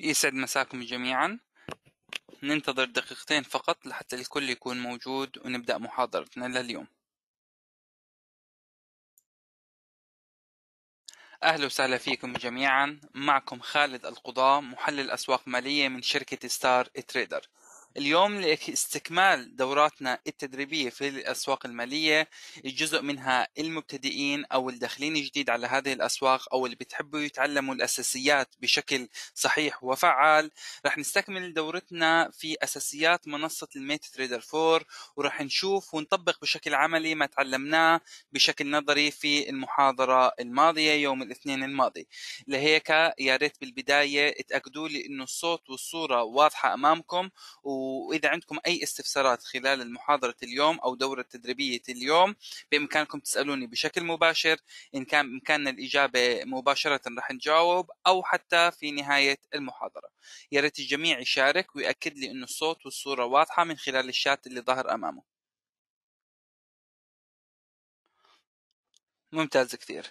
يسعد مساكم جميعا ننتظر دقيقتين فقط لحتى الكل يكون موجود ونبدأ محاضرتنا لليوم أهلا وسهلا فيكم جميعا معكم خالد القضاء محلل أسواق مالية من شركة ستار تريدر اليوم لاستكمال دوراتنا التدريبية في الأسواق المالية جزء منها المبتدئين أو الداخلين جديد على هذه الأسواق أو اللي بتحبوا يتعلموا الأساسيات بشكل صحيح وفعال رح نستكمل دورتنا في أساسيات منصة الميت تريدر 4 ورح نشوف ونطبق بشكل عملي ما تعلمناه بشكل نظري في المحاضرة الماضية يوم الاثنين الماضي لهيك يا ريت بالبداية تأكدوا لي إنه الصوت والصورة واضحة أمامكم و واذا عندكم اي استفسارات خلال المحاضره اليوم او دوره تدريبيه اليوم بامكانكم تسالوني بشكل مباشر ان كان بامكاننا الاجابه مباشره رح نجاوب او حتى في نهايه المحاضره يا ريت الجميع يشارك وياكد لي انه الصوت والصوره واضحه من خلال الشات اللي ظهر امامه ممتاز كثير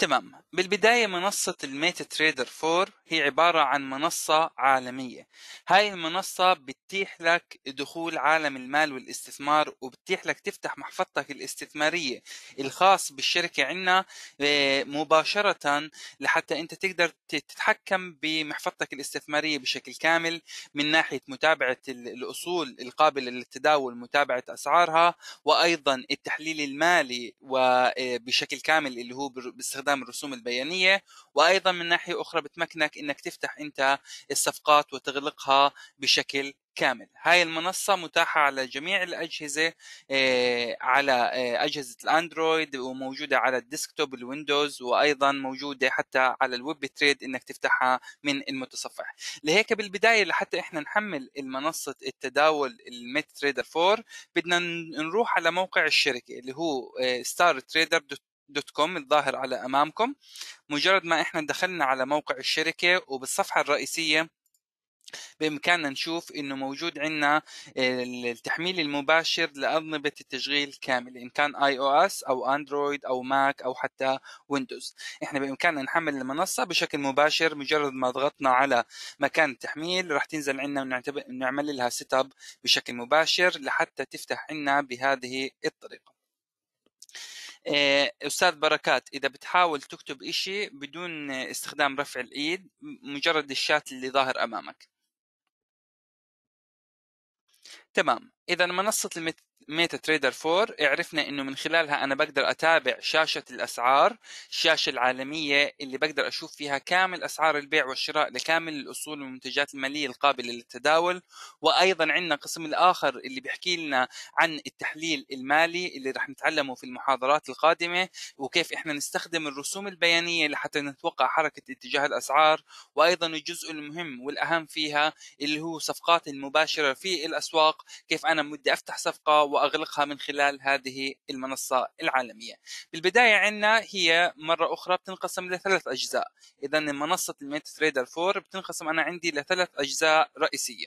تمام بالبداية منصة الميتا تريدر 4 هي عبارة عن منصة عالمية هاي المنصة بتتيح لك دخول عالم المال والاستثمار وبتتيح لك تفتح محفظتك الاستثمارية الخاص بالشركة عنا آه، مباشرة لحتى انت تقدر تتحكم بمحفظتك الاستثمارية بشكل كامل من ناحية متابعة الأصول القابلة للتداول متابعة أسعارها وأيضا التحليل المالي وبشكل آه، كامل اللي هو باستخدام باستخدام الرسوم البيانية وأيضا من ناحية أخرى بتمكنك أنك تفتح أنت الصفقات وتغلقها بشكل كامل هاي المنصة متاحة على جميع الأجهزة آه، على آه، أجهزة الأندرويد وموجودة على الديسكتوب الويندوز وأيضا موجودة حتى على الويب تريد إنك تفتحها من المتصفح لهيك بالبداية لحتى إحنا نحمل المنصة التداول الميت تريدر 4 بدنا نروح على موقع الشركة اللي هو ستار تريدر دوت دوت كوم الظاهر على امامكم مجرد ما احنا دخلنا على موقع الشركه وبالصفحه الرئيسيه بامكاننا نشوف انه موجود عندنا آه، التحميل المباشر لانظمه التشغيل كامل ان كان اي او اس او اندرويد او ماك او حتى ويندوز احنا بامكاننا نحمل المنصه بشكل مباشر مجرد ما ضغطنا على مكان التحميل راح تنزل عندنا ونعمل لها سيت اب بشكل مباشر لحتى تفتح عندنا بهذه الطريقه آه، استاذ بركات اذا بتحاول تكتب إشي بدون استخدام رفع الايد مجرد الشات اللي ظاهر امامك تمام اذا منصه ميتا تريدر 4 عرفنا انه من خلالها انا بقدر اتابع شاشه الاسعار الشاشه العالميه اللي بقدر اشوف فيها كامل اسعار البيع والشراء لكامل الاصول والمنتجات الماليه القابله للتداول وايضا عندنا قسم الاخر اللي بيحكي لنا عن التحليل المالي اللي راح نتعلمه في المحاضرات القادمه وكيف احنا نستخدم الرسوم البيانيه لحتى نتوقع حركه اتجاه الاسعار وايضا الجزء المهم والاهم فيها اللي هو صفقات المباشره في الاسواق كيف انا بدي افتح صفقه واغلقها من خلال هذه المنصه العالميه. بالبدايه عندنا هي مره اخرى بتنقسم لثلاث اجزاء، اذا منصه الميتا تريدر 4 بتنقسم انا عندي لثلاث اجزاء رئيسيه.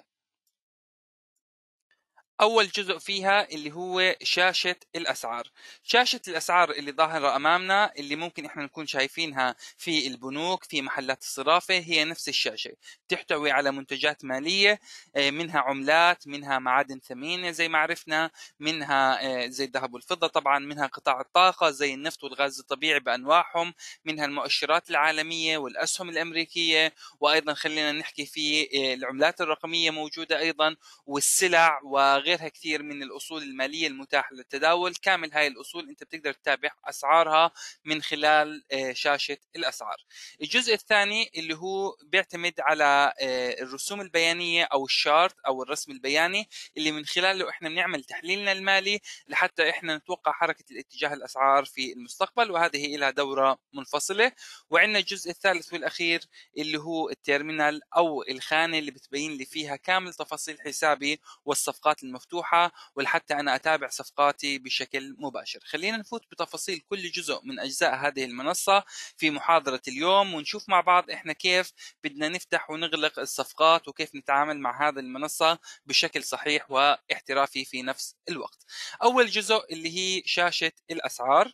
اول جزء فيها اللي هو شاشه الاسعار شاشه الاسعار اللي ظاهره امامنا اللي ممكن احنا نكون شايفينها في البنوك في محلات الصرافه هي نفس الشاشه تحتوي على منتجات ماليه آه، منها عملات منها معادن ثمينه زي ما عرفنا منها آه، زي الذهب والفضه طبعا منها قطاع الطاقه زي النفط والغاز الطبيعي بانواعهم منها المؤشرات العالميه والاسهم الامريكيه وايضا خلينا نحكي في آه، العملات الرقميه موجوده ايضا والسلع و غيرها كثير من الاصول الماليه المتاحه للتداول كامل هاي الاصول انت بتقدر تتابع اسعارها من خلال آه، شاشه الاسعار الجزء الثاني اللي هو بيعتمد على آه، الرسوم البيانيه او الشارت او الرسم البياني اللي من خلاله احنا بنعمل تحليلنا المالي لحتى احنا نتوقع حركه الاتجاه الاسعار في المستقبل وهذه لها دوره منفصله وعندنا الجزء الثالث والاخير اللي هو التيرمينال او الخانه اللي بتبين لي فيها كامل تفاصيل حسابي والصفقات الم المفتوحة ولحتى أنا أتابع صفقاتي بشكل مباشر خلينا نفوت بتفاصيل كل جزء من أجزاء هذه المنصة في محاضرة اليوم ونشوف مع بعض إحنا كيف بدنا نفتح ونغلق الصفقات وكيف نتعامل مع هذه المنصة بشكل صحيح واحترافي في نفس الوقت أول جزء اللي هي شاشة الأسعار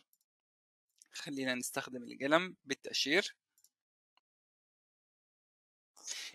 خلينا نستخدم القلم بالتأشير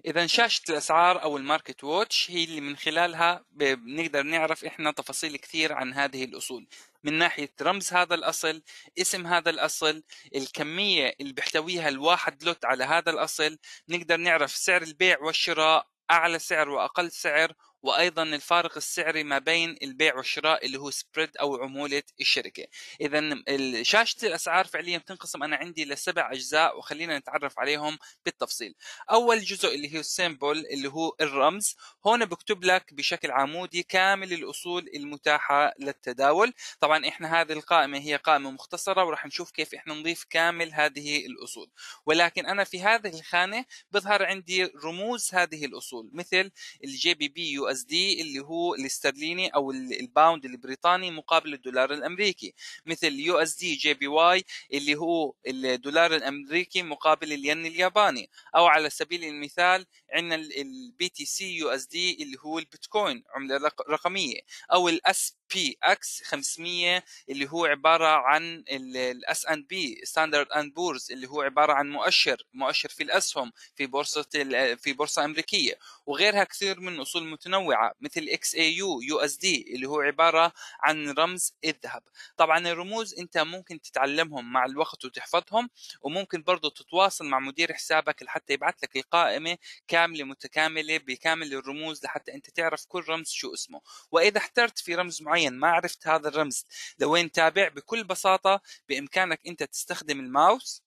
اذا شاشه الاسعار او الماركت ووتش هي اللي من خلالها بنقدر نعرف احنا تفاصيل كثير عن هذه الاصول من ناحيه رمز هذا الاصل اسم هذا الاصل الكميه اللي بيحتويها الواحد لوت على هذا الاصل نقدر نعرف سعر البيع والشراء اعلى سعر واقل سعر وايضا الفارق السعري ما بين البيع والشراء اللي هو سبريد او عموله الشركه اذا شاشه الاسعار فعليا بتنقسم انا عندي لسبع اجزاء وخلينا نتعرف عليهم بالتفصيل اول جزء اللي هو السيمبل اللي هو الرمز هون بكتب لك بشكل عمودي كامل الاصول المتاحه للتداول طبعا احنا هذه القائمه هي قائمه مختصره وراح نشوف كيف احنا نضيف كامل هذه الاصول ولكن انا في هذه الخانه بظهر عندي رموز هذه الاصول مثل الجي بي بي يو اس دي اللي هو الاسترليني او الباوند البريطاني مقابل الدولار الامريكي مثل يو اس دي جي بي واي اللي هو الدولار الامريكي مقابل الين الياباني او على سبيل المثال عندنا البي تي سي يو اس دي اللي هو البيتكوين عمله رقميه او الاس بي اكس 500 اللي هو عباره عن الاس ان بي ستاندرد اند بورز اللي هو عباره عن مؤشر مؤشر في الاسهم في بورصه في بورصه امريكيه وغيرها كثير من اصول متنوعه مثل اكس اي يو يو اس دي اللي هو عباره عن رمز الذهب طبعا الرموز انت ممكن تتعلمهم مع الوقت وتحفظهم وممكن برضه تتواصل مع مدير حسابك لحتى يبعث لك القائمه كامله متكامله بكامل الرموز لحتى انت تعرف كل رمز شو اسمه واذا احترت في رمز معين ما عرفت هذا الرمز لوين تابع بكل بساطه بامكانك انت تستخدم الماوس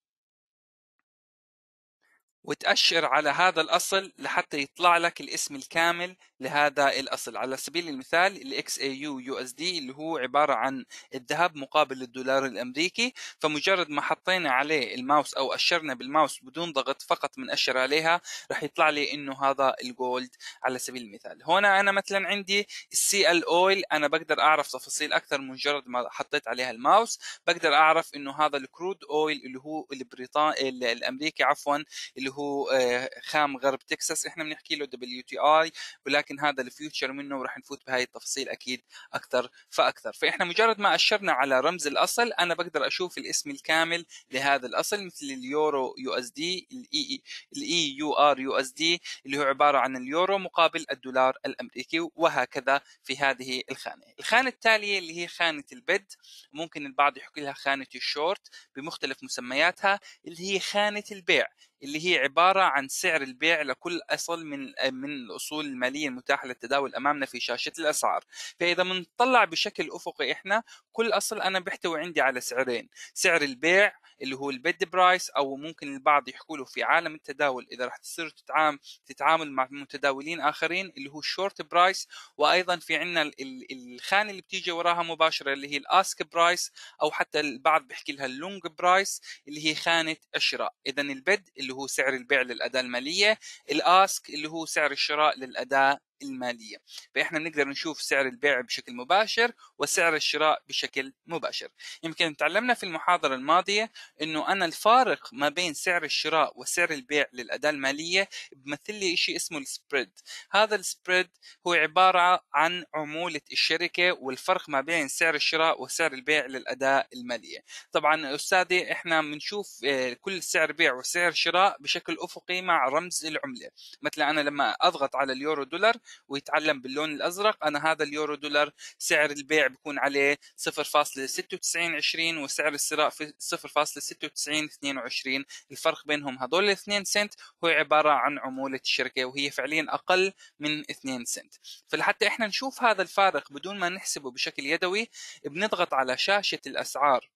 وتأشر على هذا الأصل لحتى يطلع لك الاسم الكامل لهذا الأصل على سبيل المثال ال XAU USD اللي هو عبارة عن الذهب مقابل الدولار الأمريكي فمجرد ما حطينا عليه الماوس أو أشرنا بالماوس بدون ضغط فقط اشر عليها راح يطلع لي إنه هذا الجولد على سبيل المثال هنا أنا مثلا عندي السي ال اويل أنا بقدر أعرف تفاصيل أكثر مجرد ما حطيت عليها الماوس بقدر أعرف إنه هذا الكرود اويل اللي هو البريطاني الأمريكي عفوا اللي هو آه، خام غرب تكساس إحنا بنحكي له دبليو تي آي ولكن لكن هذا الفيوتشر منه وراح نفوت بهاي التفاصيل اكيد اكثر فاكثر فاحنا مجرد ما اشرنا على رمز الاصل انا بقدر اشوف الاسم الكامل لهذا الاصل مثل اليورو يو اس دي الاي الاي يو ار يو اس دي اللي هو عباره عن اليورو مقابل الدولار الامريكي وهكذا في هذه الخانه الخانه التاليه اللي هي خانه البد ممكن البعض يحكي لها خانه الشورت بمختلف مسمياتها اللي هي خانه البيع اللي هي عباره عن سعر البيع لكل اصل من من الاصول الماليه المتاحه للتداول امامنا في شاشه الاسعار، فاذا بنطلع بشكل افقي احنا كل اصل انا بيحتوي عندي على سعرين، سعر البيع اللي هو البيد برايس او ممكن البعض يحكوا له في عالم التداول اذا راح تصير تتعامل تتعامل مع متداولين اخرين اللي هو الشورت برايس وايضا في عندنا الخانه اللي بتيجي وراها مباشره اللي هي الاسك برايس او حتى البعض بيحكي لها اللونج برايس اللي هي خانه الشراء اذا البيد اللي هو سعر البيع للاداه الماليه الاسك اللي هو سعر الشراء للاداه الماليه فاحنا بنقدر نشوف سعر البيع بشكل مباشر وسعر الشراء بشكل مباشر يمكن تعلمنا في المحاضره الماضيه انه انا الفارق ما بين سعر الشراء وسعر البيع للاداه الماليه بمثل لي شيء اسمه السبريد هذا السبريد هو عباره عن عموله الشركه والفرق ما بين سعر الشراء وسعر البيع للاداه الماليه طبعا استاذي احنا بنشوف آه، كل سعر بيع وسعر شراء بشكل افقي مع رمز العمله مثل انا لما اضغط على اليورو دولار ويتعلم باللون الازرق انا هذا اليورو دولار سعر البيع بيكون عليه 0.9620 وسعر الشراء في 0.9622 الفرق بينهم هذول الاثنين سنت هو عباره عن عموله الشركه وهي فعليا اقل من 2 سنت فلحتى احنا نشوف هذا الفارق بدون ما نحسبه بشكل يدوي بنضغط على شاشه الاسعار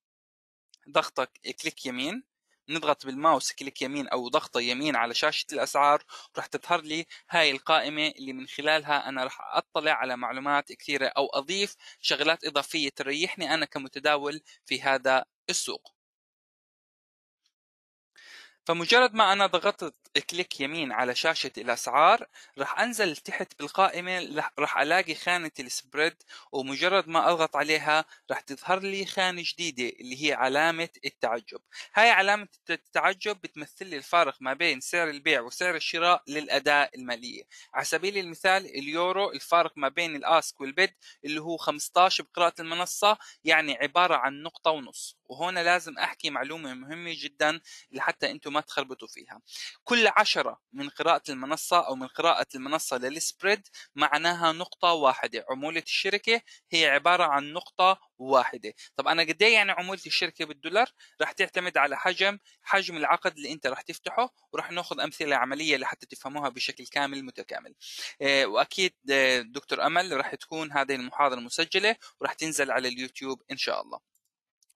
ضغطك كليك يمين نضغط بالماوس كليك يمين او ضغطه يمين على شاشه الاسعار راح تظهر لي هاي القائمه اللي من خلالها انا راح اطلع على معلومات كثيره او اضيف شغلات اضافيه تريحني انا كمتداول في هذا السوق فمجرد ما انا ضغطت كليك يمين على شاشة الاسعار راح انزل تحت بالقائمة راح الاقي خانة السبريد ومجرد ما اضغط عليها راح تظهر لي خانة جديدة اللي هي علامة التعجب هاي علامة التعجب بتمثل لي الفارق ما بين سعر البيع وسعر الشراء للاداة المالية على سبيل المثال اليورو الفارق ما بين الاسك والبيد اللي هو 15 بقراءة المنصة يعني عبارة عن نقطة ونص وهنا لازم احكي معلومة مهمة جدا لحتى انتم ما تخربطوا فيها كل عشرة من قراءة المنصة او من قراءة المنصة للسبريد معناها نقطة واحدة عمولة الشركة هي عبارة عن نقطة واحدة طب انا قد إيه يعني عمولة الشركة بالدولار رح تعتمد على حجم حجم العقد اللي انت رح تفتحه ورح ناخذ امثلة عملية لحتى تفهموها بشكل كامل متكامل آه، واكيد آه، دكتور امل رح تكون هذه المحاضرة مسجلة ورح تنزل على اليوتيوب ان شاء الله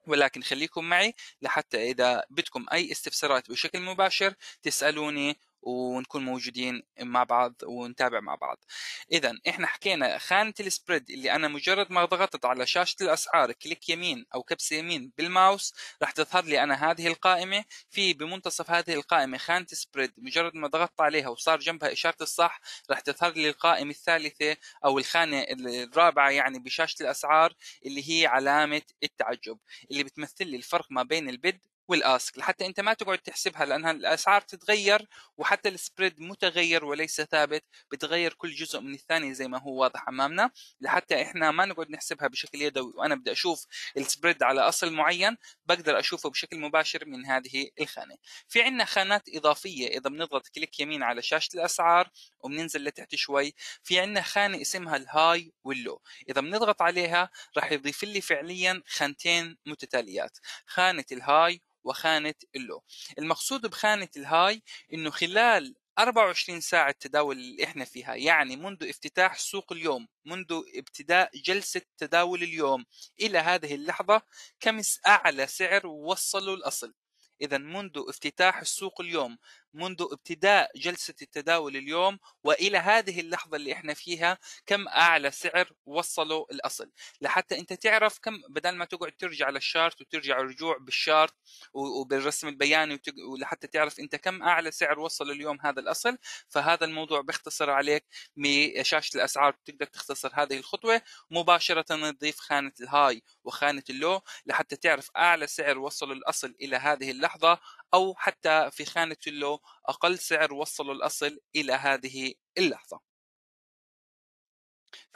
ولكن خليكم معي لحتى إذا بدكم أي استفسارات بشكل مباشر تسألوني ونكون موجودين مع بعض ونتابع مع بعض اذا احنا حكينا خانه السبريد اللي انا مجرد ما ضغطت على شاشه الاسعار كليك يمين او كبسه يمين بالماوس راح تظهر لي انا هذه القائمه في بمنتصف هذه القائمه خانه سبريد مجرد ما ضغطت عليها وصار جنبها اشاره الصح راح تظهر لي القائمه الثالثه او الخانه الرابعه يعني بشاشه الاسعار اللي هي علامه التعجب اللي بتمثل لي الفرق ما بين البد والاسك لحتى انت ما تقعد تحسبها لانها الاسعار تتغير وحتى السبريد متغير وليس ثابت بتغير كل جزء من الثاني زي ما هو واضح امامنا لحتى احنا ما نقعد نحسبها بشكل يدوي وانا بدي اشوف السبريد على اصل معين بقدر اشوفه بشكل مباشر من هذه الخانه في عندنا خانات اضافيه اذا بنضغط كليك يمين على شاشه الاسعار وبننزل لتحت شوي في عندنا خانه اسمها الهاي واللو اذا بنضغط عليها راح يضيف لي فعليا خانتين متتاليات خانه الهاي وخانة اللو المقصود بخانة الهاي انه خلال 24 ساعة التداول اللي احنا فيها يعني منذ افتتاح السوق اليوم منذ ابتداء جلسة تداول اليوم إلى هذه اللحظة كمس أعلى سعر وصلوا الأصل إذا منذ افتتاح السوق اليوم منذ ابتداء جلسة التداول اليوم وإلى هذه اللحظة اللي إحنا فيها كم أعلى سعر وصله الأصل لحتى أنت تعرف كم بدل ما تقعد ترجع للشارت وترجع رجوع بالشارت وبالرسم البياني ولحتى تعرف أنت كم أعلى سعر وصل اليوم هذا الأصل فهذا الموضوع بيختصر عليك بشاشة الأسعار بتقدر تختصر هذه الخطوة مباشرة نضيف خانة الهاي وخانة اللو لحتى تعرف أعلى سعر وصل الأصل إلى هذه اللحظة او حتى في خانه له اقل سعر وصلوا الاصل الى هذه اللحظه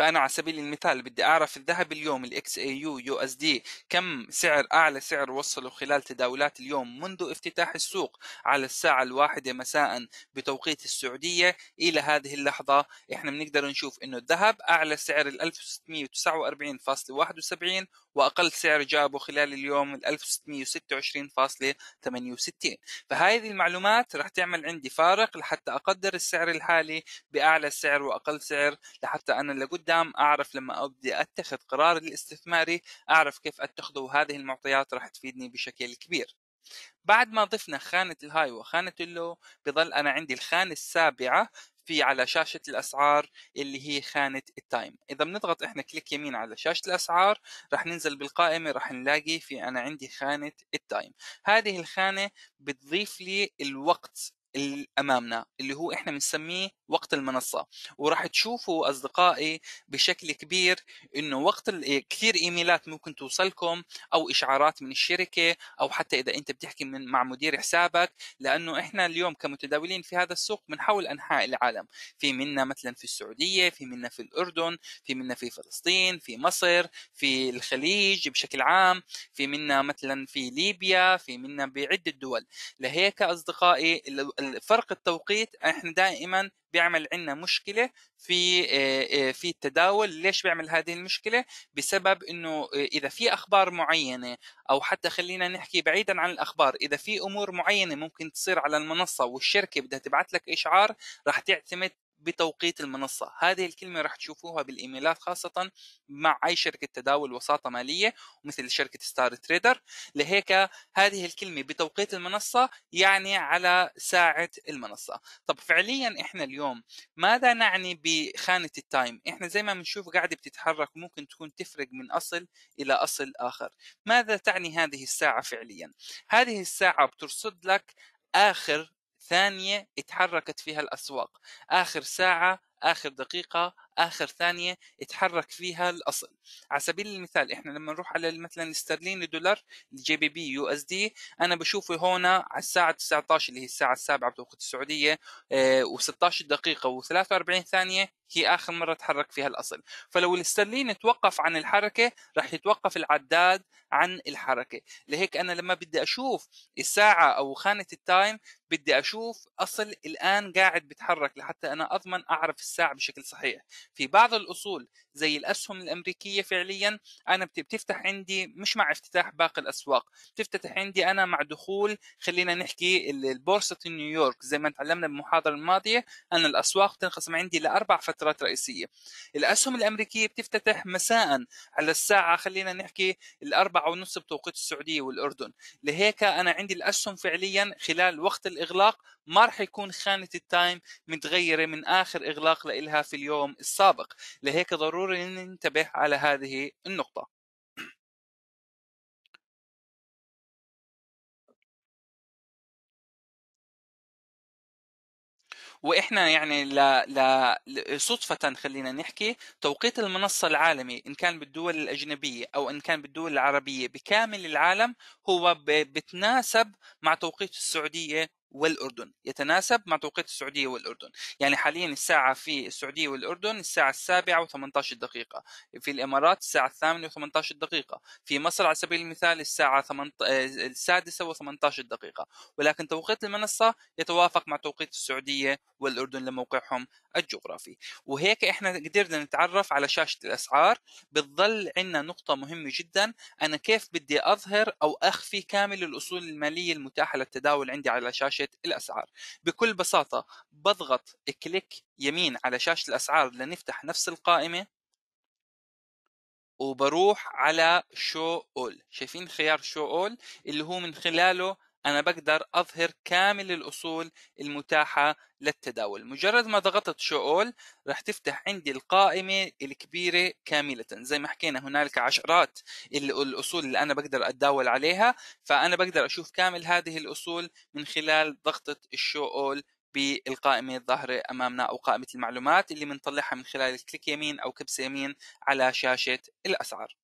فانا على سبيل المثال بدي اعرف الذهب اليوم الاكس اي يو يو اس دي كم سعر اعلى سعر وصله خلال تداولات اليوم منذ افتتاح السوق على الساعه الواحده مساء بتوقيت السعوديه الى هذه اللحظه احنا بنقدر نشوف انه الذهب اعلى سعر ال 1649.71 واقل سعر جابه خلال اليوم ال 1626.68 فهذه المعلومات راح تعمل عندي فارق لحتى اقدر السعر الحالي باعلى سعر واقل سعر لحتى انا لقد قدام اعرف لما ابدي اتخذ قراري الاستثماري اعرف كيف اتخذه وهذه المعطيات راح تفيدني بشكل كبير بعد ما ضفنا خانة الهاي وخانة اللو بظل أنا عندي الخانة السابعة في على شاشة الأسعار اللي هي خانة التايم إذا بنضغط إحنا كليك يمين على شاشة الأسعار رح ننزل بالقائمة رح نلاقي في أنا عندي خانة التايم هذه الخانة بتضيف لي الوقت اللي امامنا اللي هو احنا بنسميه وقت المنصه وراح تشوفوا اصدقائي بشكل كبير انه وقت إيه، كثير ايميلات ممكن توصلكم او اشعارات من الشركه او حتى اذا انت بتحكي من مع مدير حسابك لانه احنا اليوم كمتداولين في هذا السوق من حول انحاء العالم في منا مثلا في السعوديه في منا في الاردن في منا في فلسطين في مصر في الخليج بشكل عام في منا مثلا في ليبيا في منا بعده دول لهيك اصدقائي فرق التوقيت احنا دائما بيعمل عندنا مشكله في آه، آه، في التداول ليش بيعمل هذه المشكله بسبب انه آه، اذا في اخبار معينه او حتى خلينا نحكي بعيدا عن الاخبار اذا في امور معينه ممكن تصير على المنصه والشركه بدها تبعت لك اشعار راح تعتمد بتوقيت المنصة هذه الكلمة راح تشوفوها بالإيميلات خاصة مع أي شركة تداول وساطة مالية مثل شركة ستار تريدر لهيك هذه الكلمة بتوقيت المنصة يعني على ساعة المنصة طب فعليا إحنا اليوم ماذا نعني بخانة التايم إحنا زي ما بنشوف قاعدة بتتحرك ممكن تكون تفرق من أصل إلى أصل آخر ماذا تعني هذه الساعة فعليا هذه الساعة بترصد لك آخر ثانيه اتحركت فيها الاسواق اخر ساعه اخر دقيقه اخر ثانيه اتحرك فيها الاصل على سبيل المثال احنا لما نروح على مثلا الاسترليني دولار الجي بي بي يو اس دي انا بشوفه هنا على الساعه 19 اللي هي الساعه السابعة بتوقيت السعوديه آه، و16 دقيقه و43 ثانيه هي اخر مره تحرك فيها الاصل فلو الاسترليني توقف عن الحركه راح يتوقف العداد عن الحركه لهيك انا لما بدي اشوف الساعه او خانه التايم بدي اشوف اصل الان قاعد بتحرك لحتى انا اضمن اعرف الساعة بشكل صحيح في بعض الأصول زي الأسهم الأمريكية فعليا أنا بتفتح عندي مش مع افتتاح باقي الأسواق بتفتح عندي أنا مع دخول خلينا نحكي البورصة نيويورك زي ما تعلمنا بالمحاضرة الماضية أن الأسواق تنقسم عندي لأربع فترات رئيسية الأسهم الأمريكية بتفتتح مساء على الساعة خلينا نحكي الأربع ونص بتوقيت السعودية والأردن لهيك أنا عندي الأسهم فعليا خلال وقت الإغلاق ما راح يكون خانة التايم متغيرة من آخر إغلاق النقلة لها في اليوم السابق لهيك ضروري ننتبه على هذه النقطة واحنا يعني لا لا صدفه خلينا نحكي توقيت المنصه العالمي ان كان بالدول الاجنبيه او ان كان بالدول العربيه بكامل العالم هو بتناسب مع توقيت السعوديه والاردن يتناسب مع توقيت السعوديه والاردن يعني حاليا الساعه في السعوديه والاردن الساعه السابعه و18 دقيقه في الامارات الساعه الثامنه و18 دقيقه في مصر على سبيل المثال الساعه 8... آه، السادسه و18 دقيقه ولكن توقيت المنصه يتوافق مع توقيت السعوديه والاردن لموقعهم الجغرافي وهيك احنا قدرنا نتعرف على شاشه الاسعار بتظل عندنا نقطه مهمه جدا انا كيف بدي اظهر او اخفي كامل الاصول الماليه المتاحه للتداول عندي على شاشه شاشة الأسعار بكل بساطة بضغط كليك يمين على شاشة الأسعار لنفتح نفس القائمة وبروح على شو اول شايفين خيار شو اول اللي هو من خلاله انا بقدر اظهر كامل الاصول المتاحه للتداول مجرد ما ضغطت شؤول راح تفتح عندي القائمه الكبيره كامله زي ما حكينا هنالك عشرات الاصول اللي انا بقدر اتداول عليها فانا بقدر اشوف كامل هذه الاصول من خلال ضغطه الشو اول بالقائمة الظاهرة أمامنا أو قائمة المعلومات اللي بنطلعها من خلال كليك يمين أو كبسة يمين على شاشة الأسعار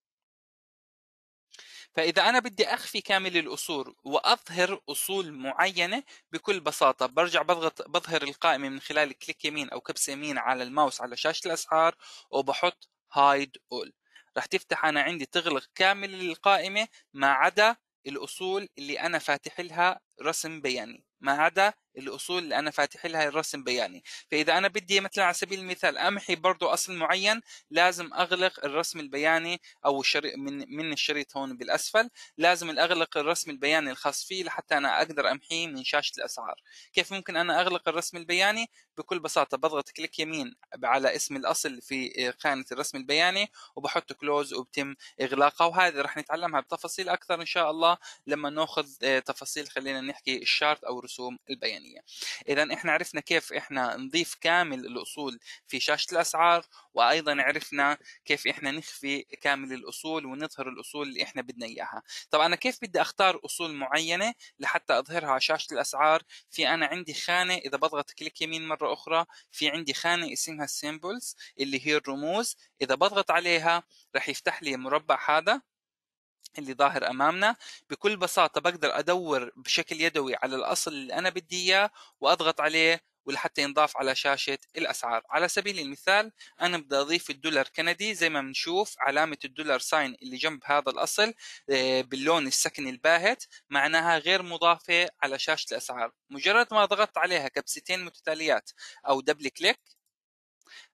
فاذا انا بدي اخفي كامل الاصول واظهر اصول معينه بكل بساطه برجع بضغط بظهر القائمه من خلال كليك يمين او كبسه يمين على الماوس على شاشه الاسعار وبحط هايد اول رح تفتح انا عندي تغلق كامل القائمه ما عدا الاصول اللي انا فاتح لها رسم بياني ما عدا الاصول اللي انا فاتح لها الرسم بياني فاذا انا بدي مثلا على سبيل المثال امحي برضو اصل معين لازم اغلق الرسم البياني او الشريط من من الشريط هون بالاسفل لازم اغلق الرسم البياني الخاص فيه لحتى انا اقدر امحيه من شاشه الاسعار كيف ممكن انا اغلق الرسم البياني بكل بساطه بضغط كليك يمين على اسم الاصل في خانه الرسم البياني وبحط كلوز وبتم اغلاقها وهذه رح نتعلمها بتفاصيل اكثر ان شاء الله لما ناخذ تفاصيل خلينا نحكي الشارت او رسوم البياني الفلانيه اذا احنا عرفنا كيف احنا نضيف كامل الاصول في شاشه الاسعار وايضا عرفنا كيف احنا نخفي كامل الاصول ونظهر الاصول اللي احنا بدنا اياها طبعا انا كيف بدي اختار اصول معينه لحتى اظهرها على شاشه الاسعار في انا عندي خانه اذا بضغط كليك يمين مره اخرى في عندي خانه اسمها Symbols اللي هي الرموز اذا بضغط عليها راح يفتح لي مربع هذا اللي ظاهر امامنا بكل بساطه بقدر ادور بشكل يدوي على الاصل اللي انا بدي اياه واضغط عليه ولحتى ينضاف على شاشة الأسعار على سبيل المثال أنا بدي أضيف الدولار كندي زي ما بنشوف علامة الدولار ساين اللي جنب هذا الأصل آه، باللون السكني الباهت معناها غير مضافة على شاشة الأسعار مجرد ما ضغطت عليها كبستين متتاليات أو دبل كليك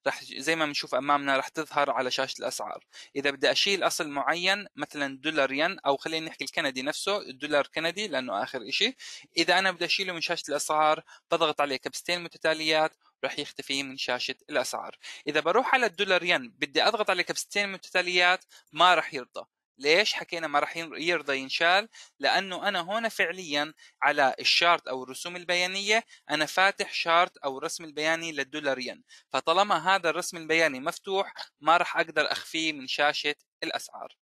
رح زي ما بنشوف امامنا رح تظهر على شاشه الاسعار اذا بدي اشيل اصل معين مثلا دولار ين او خلينا نحكي الكندي نفسه الدولار كندي لانه اخر شيء اذا انا بدي اشيله من شاشه الاسعار بضغط عليه كبستين متتاليات رح يختفي من شاشة الأسعار إذا بروح على الدولار ين بدي أضغط عليه كبستين متتاليات ما رح يرضى ليش حكينا ما راح يرضى ينشال لانه انا هون فعليا على الشارت او الرسوم البيانيه انا فاتح شارت او رسم البياني للدولار ين فطالما هذا الرسم البياني مفتوح ما راح اقدر اخفيه من شاشه الاسعار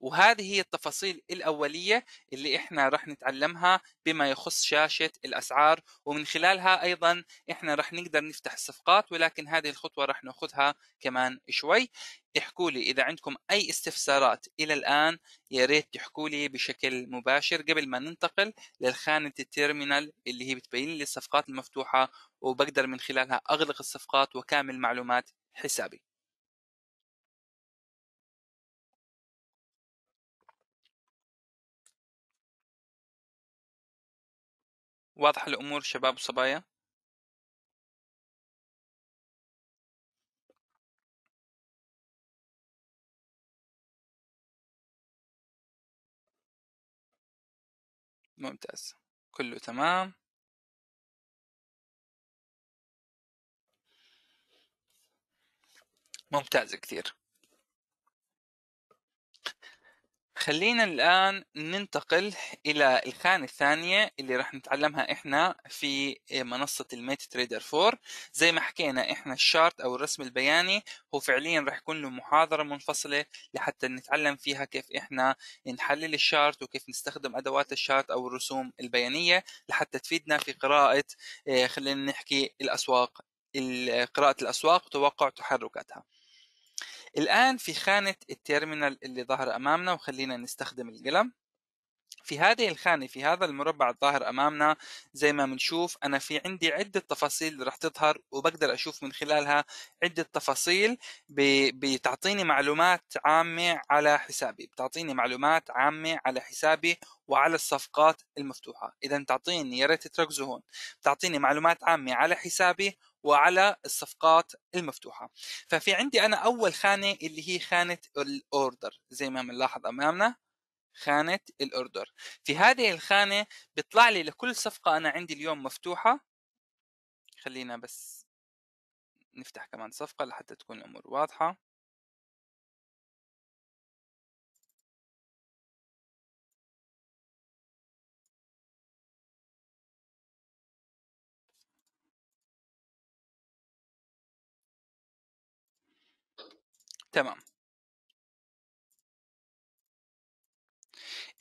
وهذه هي التفاصيل الأولية اللي إحنا رح نتعلمها بما يخص شاشة الأسعار ومن خلالها أيضا إحنا رح نقدر نفتح الصفقات ولكن هذه الخطوة رح نأخذها كمان شوي احكوا لي إذا عندكم أي استفسارات إلى الآن يا ريت تحكوا لي بشكل مباشر قبل ما ننتقل للخانة التيرمينال اللي هي بتبين لي الصفقات المفتوحة وبقدر من خلالها أغلق الصفقات وكامل معلومات حسابي واضحة الأمور شباب وصبايا ممتاز كله تمام ممتاز كثير خلينا الآن ننتقل إلى الخانة الثانية اللي راح نتعلمها إحنا في منصة الميت تريدر 4 زي ما حكينا إحنا الشارت أو الرسم البياني هو فعليا راح يكون له محاضرة منفصلة لحتى نتعلم فيها كيف إحنا نحلل الشارت وكيف نستخدم أدوات الشارت أو الرسوم البيانية لحتى تفيدنا في قراءة آه، خلينا نحكي الأسواق قراءة الأسواق وتوقع تحركاتها الآن في خانة التيرمينال اللي ظهر أمامنا وخلينا نستخدم القلم في هذه الخانة في هذا المربع الظاهر أمامنا زي ما بنشوف أنا في عندي عدة تفاصيل رح تظهر وبقدر أشوف من خلالها عدة تفاصيل بتعطيني معلومات عامة على حسابي بتعطيني معلومات عامة على حسابي وعلى الصفقات المفتوحة إذا تعطيني يا ريت تركزوا هون بتعطيني معلومات عامة على حسابي وعلى الصفقات المفتوحه ففي عندي انا اول خانه اللي هي خانه الاوردر زي ما بنلاحظ امامنا خانه الاوردر في هذه الخانه بيطلع لي لكل صفقه انا عندي اليوم مفتوحه خلينا بس نفتح كمان صفقه لحتى تكون الامور واضحه تمام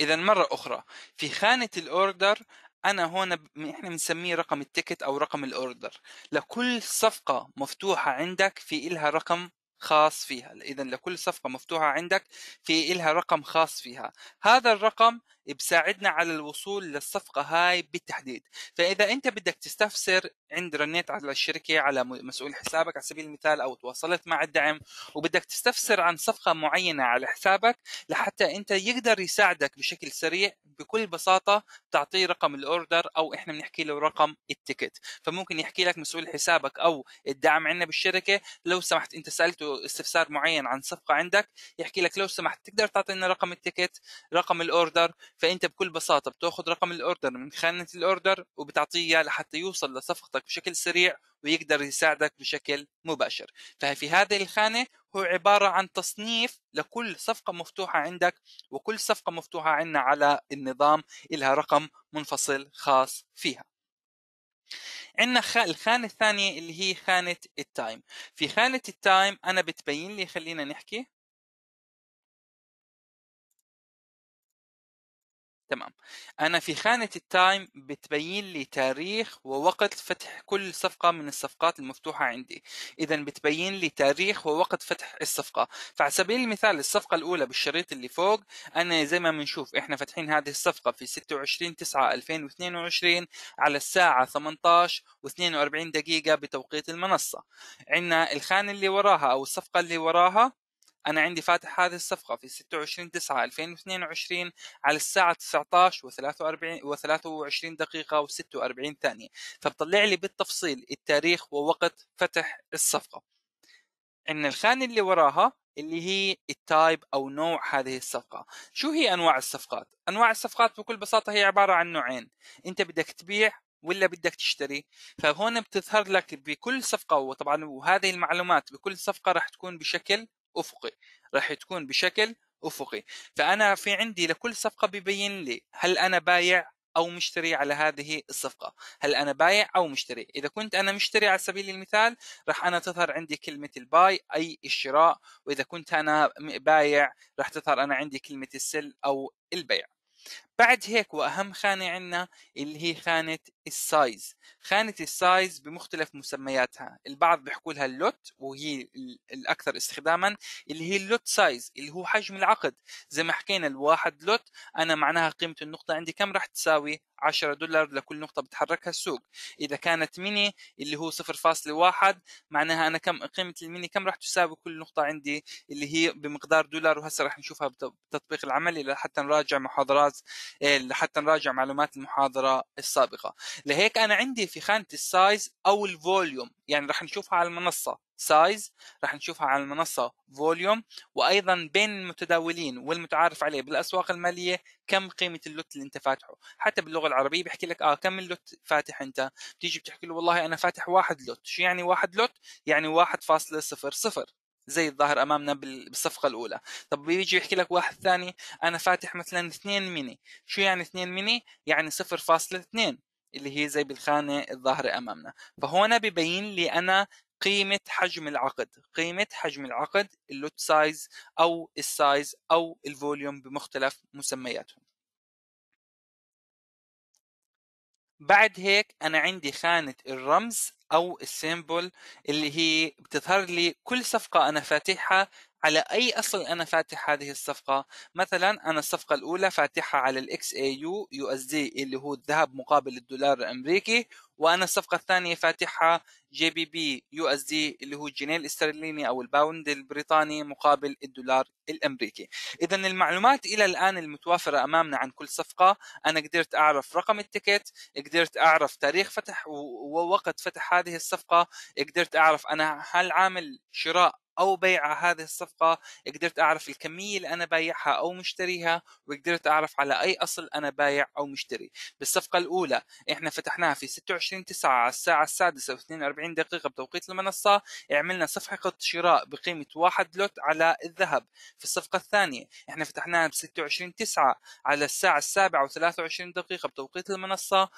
اذا مره اخرى في خانه الاوردر انا هون احنا بنسميه رقم التيكت او رقم الاوردر لكل صفقه مفتوحه عندك في إلها رقم خاص فيها اذا لكل صفقه مفتوحه عندك في إلها رقم خاص فيها هذا الرقم بساعدنا على الوصول للصفقه هاي بالتحديد فاذا انت بدك تستفسر عند رنيت على الشركه على مسؤول حسابك على سبيل المثال او تواصلت مع الدعم وبدك تستفسر عن صفقه معينه على حسابك لحتى انت يقدر يساعدك بشكل سريع بكل بساطه تعطيه رقم الاوردر او احنا بنحكي له رقم التيكت فممكن يحكي لك مسؤول حسابك او الدعم عندنا بالشركه لو سمحت انت سالته استفسار معين عن صفقه عندك يحكي لك لو سمحت تقدر تعطينا رقم التيكت رقم الاوردر فانت بكل بساطه بتاخذ رقم الاوردر من خانه الاوردر وبتعطيه اياه لحتى يوصل لصفقتك بشكل سريع ويقدر يساعدك بشكل مباشر ففي هذه الخانه هو عباره عن تصنيف لكل صفقه مفتوحه عندك وكل صفقه مفتوحه عندنا على النظام لها رقم منفصل خاص فيها عندنا الخانة الثانية اللي هي خانة التايم في خانة التايم أنا بتبين لي خلينا نحكي تمام انا في خانه التايم بتبين لي تاريخ ووقت فتح كل صفقه من الصفقات المفتوحه عندي اذا بتبين لي تاريخ ووقت فتح الصفقه فعلى سبيل المثال الصفقه الاولى بالشريط اللي فوق انا زي ما بنشوف احنا فاتحين هذه الصفقه في 26 9 2022 على الساعه 18 و42 دقيقه بتوقيت المنصه عندنا الخانه اللي وراها او الصفقه اللي وراها انا عندي فاتح هذه الصفقه في 26 9 2022 على الساعه 19 و43 و23 دقيقه و46 ثانيه فبطلع لي بالتفصيل التاريخ ووقت فتح الصفقه ان الخانه اللي وراها اللي هي التايب او نوع هذه الصفقه شو هي انواع الصفقات انواع الصفقات بكل بساطه هي عباره عن نوعين انت بدك تبيع ولا بدك تشتري فهون بتظهر لك بكل صفقه وطبعا وهذه المعلومات بكل صفقه راح تكون بشكل افقي راح تكون بشكل افقي فانا في عندي لكل صفقه ببين لي هل انا بايع او مشتري على هذه الصفقه هل انا بايع او مشتري اذا كنت انا مشتري على سبيل المثال راح انا تظهر عندي كلمه الباي اي الشراء واذا كنت انا بايع راح تظهر انا عندي كلمه السل او البيع بعد هيك واهم خانه عندنا اللي هي خانه السايز خانه السايز بمختلف مسمياتها البعض بيحكوا لها اللوت وهي الاكثر استخداما اللي هي اللوت سايز اللي هو حجم العقد زي ما حكينا الواحد لوت انا معناها قيمه النقطه عندي كم راح تساوي 10 دولار لكل نقطه بتحركها السوق اذا كانت ميني اللي هو 0.1 معناها انا كم قيمه الميني كم راح تساوي كل نقطه عندي اللي هي بمقدار دولار وهسه راح نشوفها بالتطبيق العملي لحتى نراجع محاضرات إيه، لحتى نراجع معلومات المحاضره السابقه لهيك انا عندي في خانه السايز او الفوليوم يعني راح نشوفها على المنصه سايز راح نشوفها على المنصه فوليوم وايضا بين المتداولين والمتعارف عليه بالاسواق الماليه كم قيمه اللوت اللي انت فاتحه حتى باللغه العربيه بيحكي لك اه كم اللوت فاتح انت بتيجي بتحكي له والله انا فاتح واحد لوت شو يعني واحد لوت يعني 1.00 زي الظاهر امامنا بالصفقه الاولى طب بيجي يحكي لك واحد ثاني انا فاتح مثلا 2 ميني شو يعني 2 ميني يعني 0.2 اللي هي زي بالخانه الظاهره امامنا فهون ببين لي انا قيمة حجم العقد قيمة حجم العقد اللوت سايز أو السايز أو الفوليوم بمختلف مسمياتهم بعد هيك انا عندي خانه الرمز او السيمبل اللي هي بتظهر لي كل صفقه انا فاتحها على اي اصل انا فاتح هذه الصفقه مثلا انا الصفقه الاولى فاتحها على الاكس اي يو يو اس دي اللي هو الذهب مقابل الدولار الامريكي وانا الصفقه الثانيه فاتحها جي بي بي يو اس دي اللي هو الجنيه الاسترليني او الباوند البريطاني مقابل الدولار الامريكي اذا المعلومات الى الان المتوافره امامنا عن كل صفقه انا قدرت اعرف رقم التيكت قدرت اعرف تاريخ فتح ووقت فتح هذه الصفقه قدرت اعرف انا هل عامل شراء او بيع هذه الصفقه قدرت اعرف الكميه اللي انا بايعها او مشتريها وقدرت اعرف على اي اصل انا بايع او مشتري بالصفقه الاولى احنا فتحناها في 26 9 على الساعه السادسه و42 دقيقه بتوقيت المنصه عملنا صفقه شراء بقيمه 1 لوت على الذهب في الصفقه الثانيه احنا فتحناها ب 26 9 على الساعه السابعه و23 دقيقه بتوقيت المنصه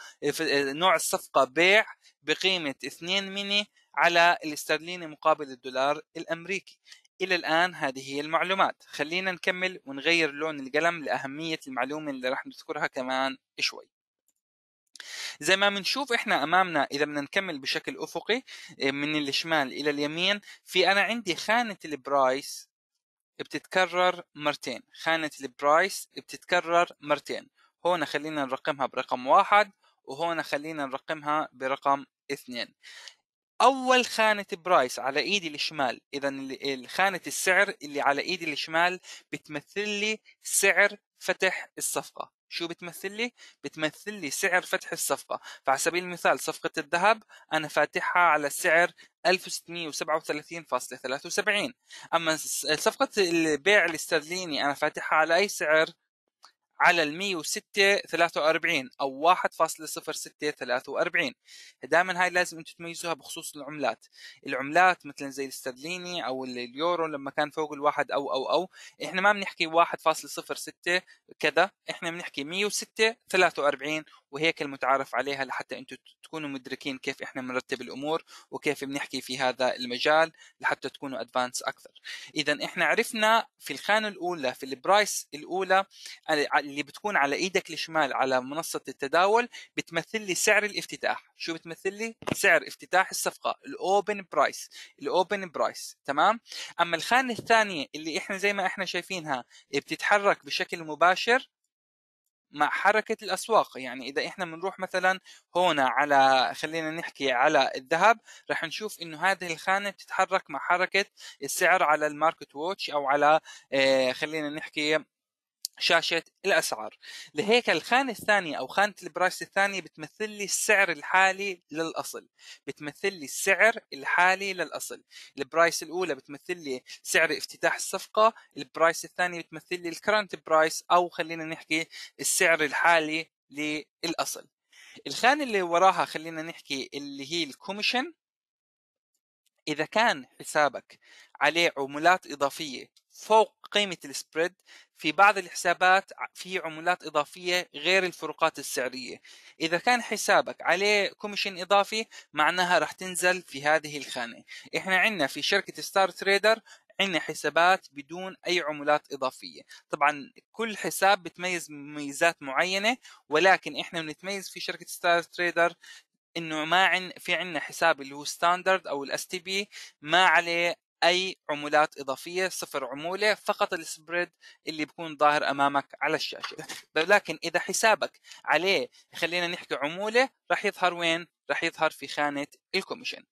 نوع الصفقه بيع بقيمة 2 ميني على الاسترليني مقابل الدولار الأمريكي إلى الآن هذه هي المعلومات خلينا نكمل ونغير لون القلم لأهمية المعلومة اللي راح نذكرها كمان شوي زي ما بنشوف احنا امامنا اذا بدنا نكمل بشكل افقي آه، من الشمال الى اليمين في انا عندي خانه البرايس بتتكرر مرتين خانه البرايس بتتكرر مرتين هون خلينا نرقمها برقم واحد وهون خلينا نرقمها برقم اثنين اول خانه برايس على ايدي الشمال اذا خانه السعر اللي على ايدي الشمال بتمثل لي سعر فتح الصفقه شو بتمثل لي بتمثل لي سعر فتح الصفقه فعلى سبيل المثال صفقه الذهب انا فاتحها على سعر 1637.73 اما صفقه البيع الاسترليني انا فاتحها على اي سعر على ال 106 43 او 1.0643 دائما هاي لازم انتم تميزوها بخصوص العملات العملات مثلا زي الاسترليني او اليورو لما كان فوق الواحد او او او احنا ما بنحكي 1.06 كذا احنا بنحكي 106 43 وهيك المتعارف عليها لحتى انتم تكونوا مدركين كيف احنا بنرتب الامور وكيف بنحكي في هذا المجال لحتى تكونوا ادفانس اكثر اذا احنا عرفنا في الخانه الاولى في البرايس الاولى اللي بتكون على ايدك الشمال على منصه التداول بتمثل لي سعر الافتتاح شو بتمثل لي سعر افتتاح الصفقه الاوبن برايس الاوبن برايس تمام اما الخانه الثانيه اللي احنا زي ما احنا شايفينها بتتحرك بشكل مباشر مع حركة الأسواق يعني إذا إحنا بنروح مثلا هنا على خلينا نحكي على الذهب راح نشوف إنه هذه الخانة بتتحرك مع حركة السعر على الماركت ووتش أو على آه، خلينا نحكي شاشة الأسعار لهيك الخانة الثانية أو خانة البرايس الثانية بتمثل لي السعر الحالي للأصل بتمثل لي السعر الحالي للأصل البرايس الأولى بتمثل لي سعر افتتاح الصفقة البرايس الثانية بتمثل لي الكرنت برايس أو خلينا نحكي السعر الحالي للأصل الخانة اللي وراها خلينا نحكي اللي هي الكوميشن إذا كان حسابك عليه عمولات إضافية فوق قيمة السبريد في بعض الحسابات في عملات إضافية غير الفروقات السعرية إذا كان حسابك عليه كوميشن إضافي معناها رح تنزل في هذه الخانة إحنا عندنا في شركة ستار تريدر عندنا حسابات بدون أي عملات إضافية طبعا كل حساب بتميز مميزات معينة ولكن إحنا بنتميز في شركة ستار تريدر انه ما عن في عندنا حساب اللي هو ستاندرد او الاس تي بي ما عليه اي عمولات اضافيه صفر عموله فقط السبريد اللي بيكون ظاهر امامك على الشاشه ولكن اذا حسابك عليه خلينا نحكي عموله راح يظهر وين راح يظهر في خانه الكوميشن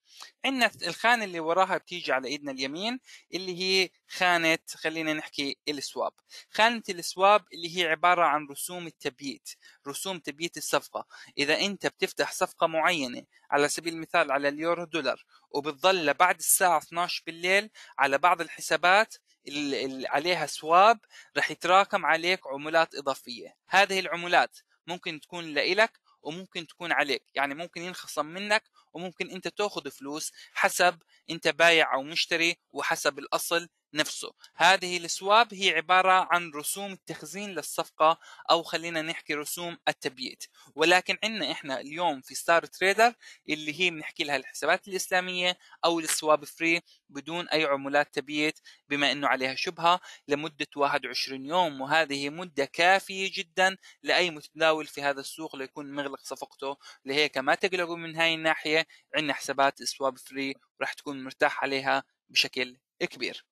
عندنا الخانه اللي وراها بتيجي على ايدنا اليمين اللي هي خانه خلينا نحكي السواب خانه السواب اللي هي عباره عن رسوم التبييت رسوم تبييت الصفقه اذا انت بتفتح صفقه معينه على سبيل المثال على اليورو دولار وبتظل لبعد الساعه 12 بالليل على بعض الحسابات اللي عليها سواب رح يتراكم عليك عمولات اضافيه هذه العمولات ممكن تكون لإلك وممكن تكون عليك يعني ممكن ينخصم منك وممكن انت تاخذ فلوس حسب انت بايع او مشتري وحسب الاصل نفسه هذه السواب هي عبارة عن رسوم التخزين للصفقة أو خلينا نحكي رسوم التبييت ولكن عندنا إحنا اليوم في ستار تريدر اللي هي بنحكي لها الحسابات الإسلامية أو السواب فري بدون أي عمولات تبييت بما أنه عليها شبهة لمدة 21 يوم وهذه مدة كافية جدا لأي متداول في هذا السوق ليكون مغلق صفقته لهيك ما تقلقوا من هاي الناحية عندنا حسابات سواب فري ورح تكون مرتاح عليها بشكل كبير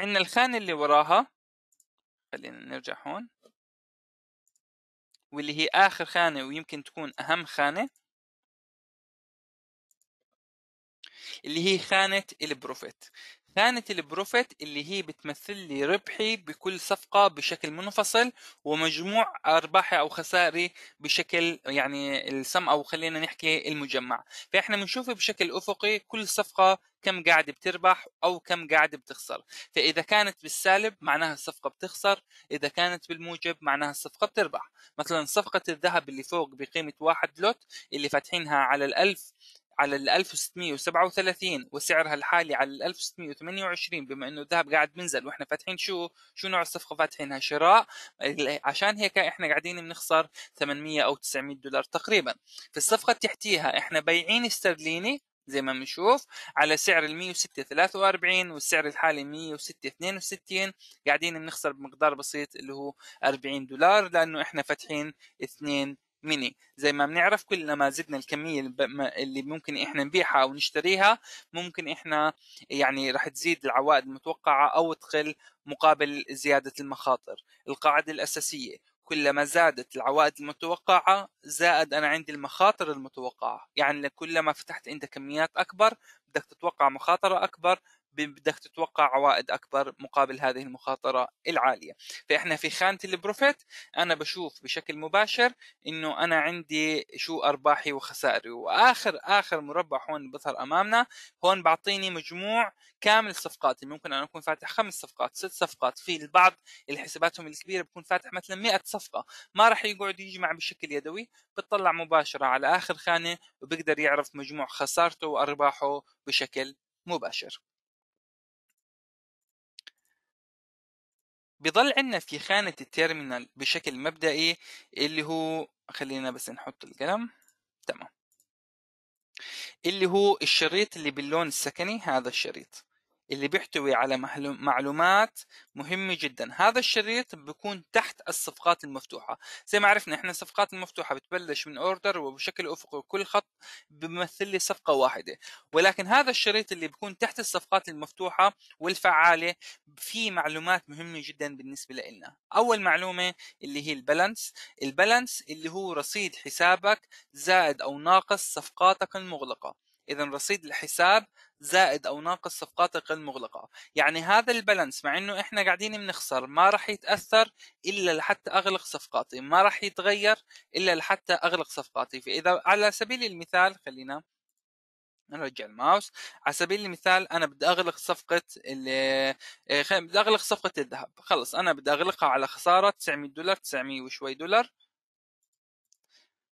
عندنا الخانة اللي وراها خلينا نرجع هون واللي هي آخر خانة ويمكن تكون أهم خانة اللي هي خانة البروفيت كانت البروفيت اللي هي بتمثل لي ربحي بكل صفقة بشكل منفصل ومجموع أرباحي أو خساري بشكل يعني السم أو خلينا نحكي المجمع فإحنا بنشوف بشكل أفقي كل صفقة كم قاعد بتربح أو كم قاعد بتخسر فإذا كانت بالسالب معناها الصفقة بتخسر إذا كانت بالموجب معناها الصفقة بتربح مثلا صفقة الذهب اللي فوق بقيمة واحد لوت اللي فاتحينها على الألف على ال 1637 وسعرها الحالي على ال 1628 بما انه الذهب قاعد بينزل واحنا فاتحين شو شو نوع الصفقه فاتحينها شراء عشان هيك احنا قاعدين بنخسر 800 او 900 دولار تقريبا في الصفقه اللي تحتيها احنا بايعين استرليني زي ما بنشوف على سعر ال 106 والسعر الحالي 106 قاعدين بنخسر بمقدار بسيط اللي هو 40 دولار لانه احنا فاتحين 2 ميني زي ما بنعرف كل ما زدنا الكميه اللي ممكن احنا نبيعها او نشتريها ممكن احنا يعني راح تزيد العوائد المتوقعه او تقل مقابل زياده المخاطر القاعده الاساسيه كلما زادت العوائد المتوقعة زائد أنا عندي المخاطر المتوقعة يعني كلما فتحت عندك كميات أكبر بدك تتوقع مخاطرة أكبر بدك تتوقع عوائد اكبر مقابل هذه المخاطره العاليه فاحنا في خانه البروفيت انا بشوف بشكل مباشر انه انا عندي شو ارباحي وخسائري واخر اخر مربع هون بظهر امامنا هون بعطيني مجموع كامل صفقاتي ممكن انا اكون فاتح خمس صفقات ست صفقات في البعض اللي حساباتهم الكبيره بكون فاتح مثلا 100 صفقه ما راح يقعد يجمع بشكل يدوي بتطلع مباشره على اخر خانه وبقدر يعرف مجموع خسارته وارباحه بشكل مباشر بضل عندنا في خانة التيرمينال بشكل مبدئي اللي هو خلينا بس نحط القلم تمام اللي هو الشريط اللي باللون السكني هذا الشريط اللي بيحتوي على معلومات مهمة جدا هذا الشريط بيكون تحت الصفقات المفتوحة زي ما عرفنا احنا الصفقات المفتوحة بتبلش من اوردر وبشكل افقي كل خط بيمثل لي صفقة واحدة ولكن هذا الشريط اللي بيكون تحت الصفقات المفتوحة والفعالة في معلومات مهمة جدا بالنسبة لنا اول معلومة اللي هي البالانس البالانس اللي هو رصيد حسابك زائد او ناقص صفقاتك المغلقة اذا رصيد الحساب زائد او ناقص صفقات المغلقة يعني هذا البالانس مع انه احنا قاعدين بنخسر ما راح يتاثر الا لحتى اغلق صفقاتي ما راح يتغير الا لحتى اغلق صفقاتي فاذا على سبيل المثال خلينا نرجع الماوس على سبيل المثال انا بدي اغلق صفقه اللي آه، بدي اغلق صفقه الذهب خلص انا بدي اغلقها على خساره 900 دولار 900 وشوي دولار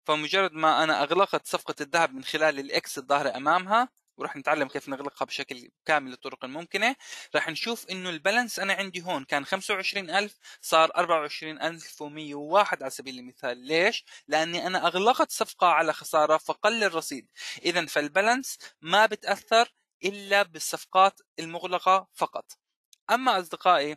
فمجرد ما انا اغلقت صفقه الذهب من خلال الاكس الظاهره امامها وراح نتعلم كيف نغلقها بشكل كامل الطرق الممكنه راح نشوف انه البالانس انا عندي هون كان 25000 صار 24101 على سبيل المثال ليش لاني انا اغلقت صفقه على خساره فقل الرصيد اذا فالبالانس ما بتاثر الا بالصفقات المغلقه فقط اما اصدقائي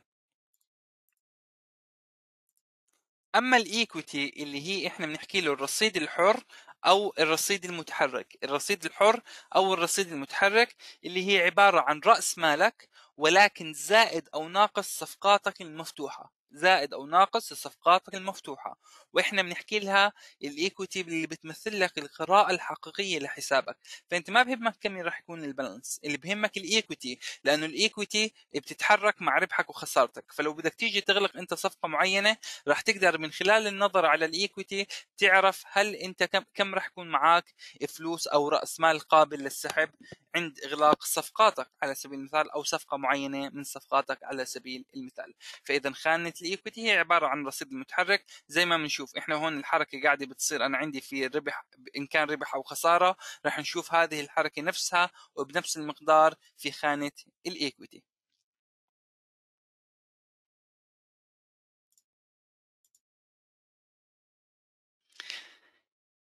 اما الايكويتي اللي هي احنا بنحكي له الرصيد الحر او الرصيد المتحرك الرصيد الحر او الرصيد المتحرك اللي هي عبارة عن رأس مالك ولكن زائد او ناقص صفقاتك المفتوحة زائد او ناقص الصفقات المفتوحه واحنا بنحكي لها الايكويتي اللي بتمثل لك القراءه الحقيقيه لحسابك فانت ما بهمك كم راح يكون البالانس اللي بهمك الايكويتي لانه الايكويتي بتتحرك مع ربحك وخسارتك فلو بدك تيجي تغلق انت صفقه معينه راح تقدر من خلال النظر على الايكويتي تعرف هل انت كم كم راح يكون معك فلوس او راس مال قابل للسحب عند اغلاق صفقاتك على سبيل المثال او صفقه معينه من صفقاتك على سبيل المثال فاذا خانه الايكويتي هي عباره عن رصيد المتحرك زي ما بنشوف احنا هون الحركه قاعده بتصير انا عندي في الربح ان كان ربح او خساره راح نشوف هذه الحركه نفسها وبنفس المقدار في خانه الايكويتي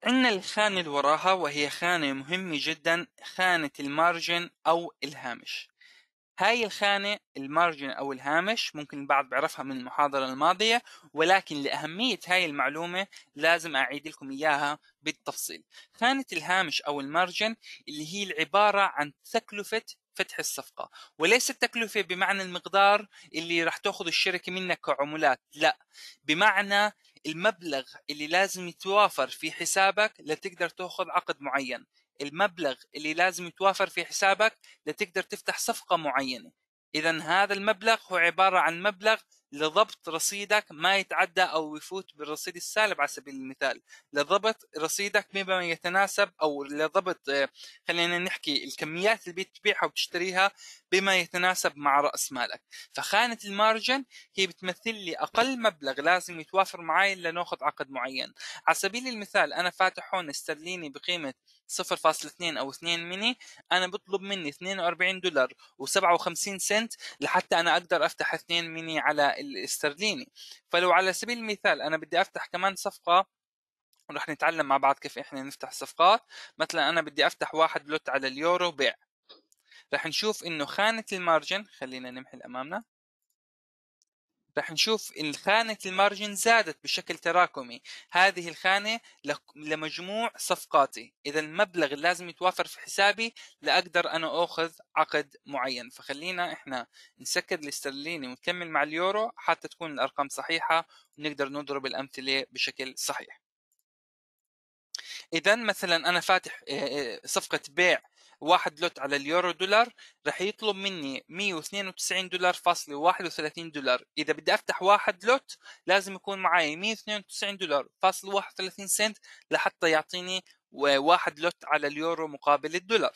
عندنا الخانة اللي وراها وهي خانة مهمة جدا خانة المارجن أو الهامش هاي الخانة المارجن أو الهامش ممكن البعض بيعرفها من المحاضرة الماضية ولكن لأهمية هاي المعلومة لازم أعيد لكم إياها بالتفصيل خانة الهامش أو المارجن اللي هي العبارة عن تكلفة فتح الصفقة وليس التكلفة بمعنى المقدار اللي راح تأخذ الشركة منك كعمولات لا بمعنى المبلغ اللي لازم يتوافر في حسابك لتقدر تاخذ عقد معين المبلغ اللي لازم يتوافر في حسابك لتقدر تفتح صفقه معينه اذا هذا المبلغ هو عباره عن مبلغ لضبط رصيدك ما يتعدى او يفوت بالرصيد السالب على سبيل المثال لضبط رصيدك بما يتناسب او لضبط آه، خلينا نحكي الكميات اللي بتبيعها وتشتريها بما يتناسب مع راس مالك فخانه المارجن هي بتمثل لي اقل مبلغ لازم يتوافر معي لناخذ عقد معين على سبيل المثال انا فاتح هون استرليني بقيمه 0.2 او 2 ميني انا بطلب مني 42 دولار و57 سنت لحتى انا اقدر افتح 2 ميني على الاسترليني فلو على سبيل المثال انا بدي افتح كمان صفقه ورح نتعلم مع بعض كيف احنا نفتح صفقات مثلا انا بدي افتح واحد لوت على اليورو بيع رح نشوف انه خانة المارجن خلينا نمحي امامنا راح نشوف ان خانه المارجن زادت بشكل تراكمي هذه الخانه لمجموع صفقاتي اذا المبلغ اللي لازم يتوافر في حسابي لاقدر انا اخذ عقد معين فخلينا احنا نسكر الاسترليني ونكمل مع اليورو حتى تكون الارقام صحيحه ونقدر نضرب الامثله بشكل صحيح اذا مثلا انا فاتح آه، آه، صفقه بيع واحد لوت على اليورو دولار رح يطلب مني 192 دولار فاصلة 31 دولار اذا بدي افتح واحد لوت لازم يكون معي 192 دولار فاصل 31 سنت لحتى يعطيني واحد لوت على اليورو مقابل الدولار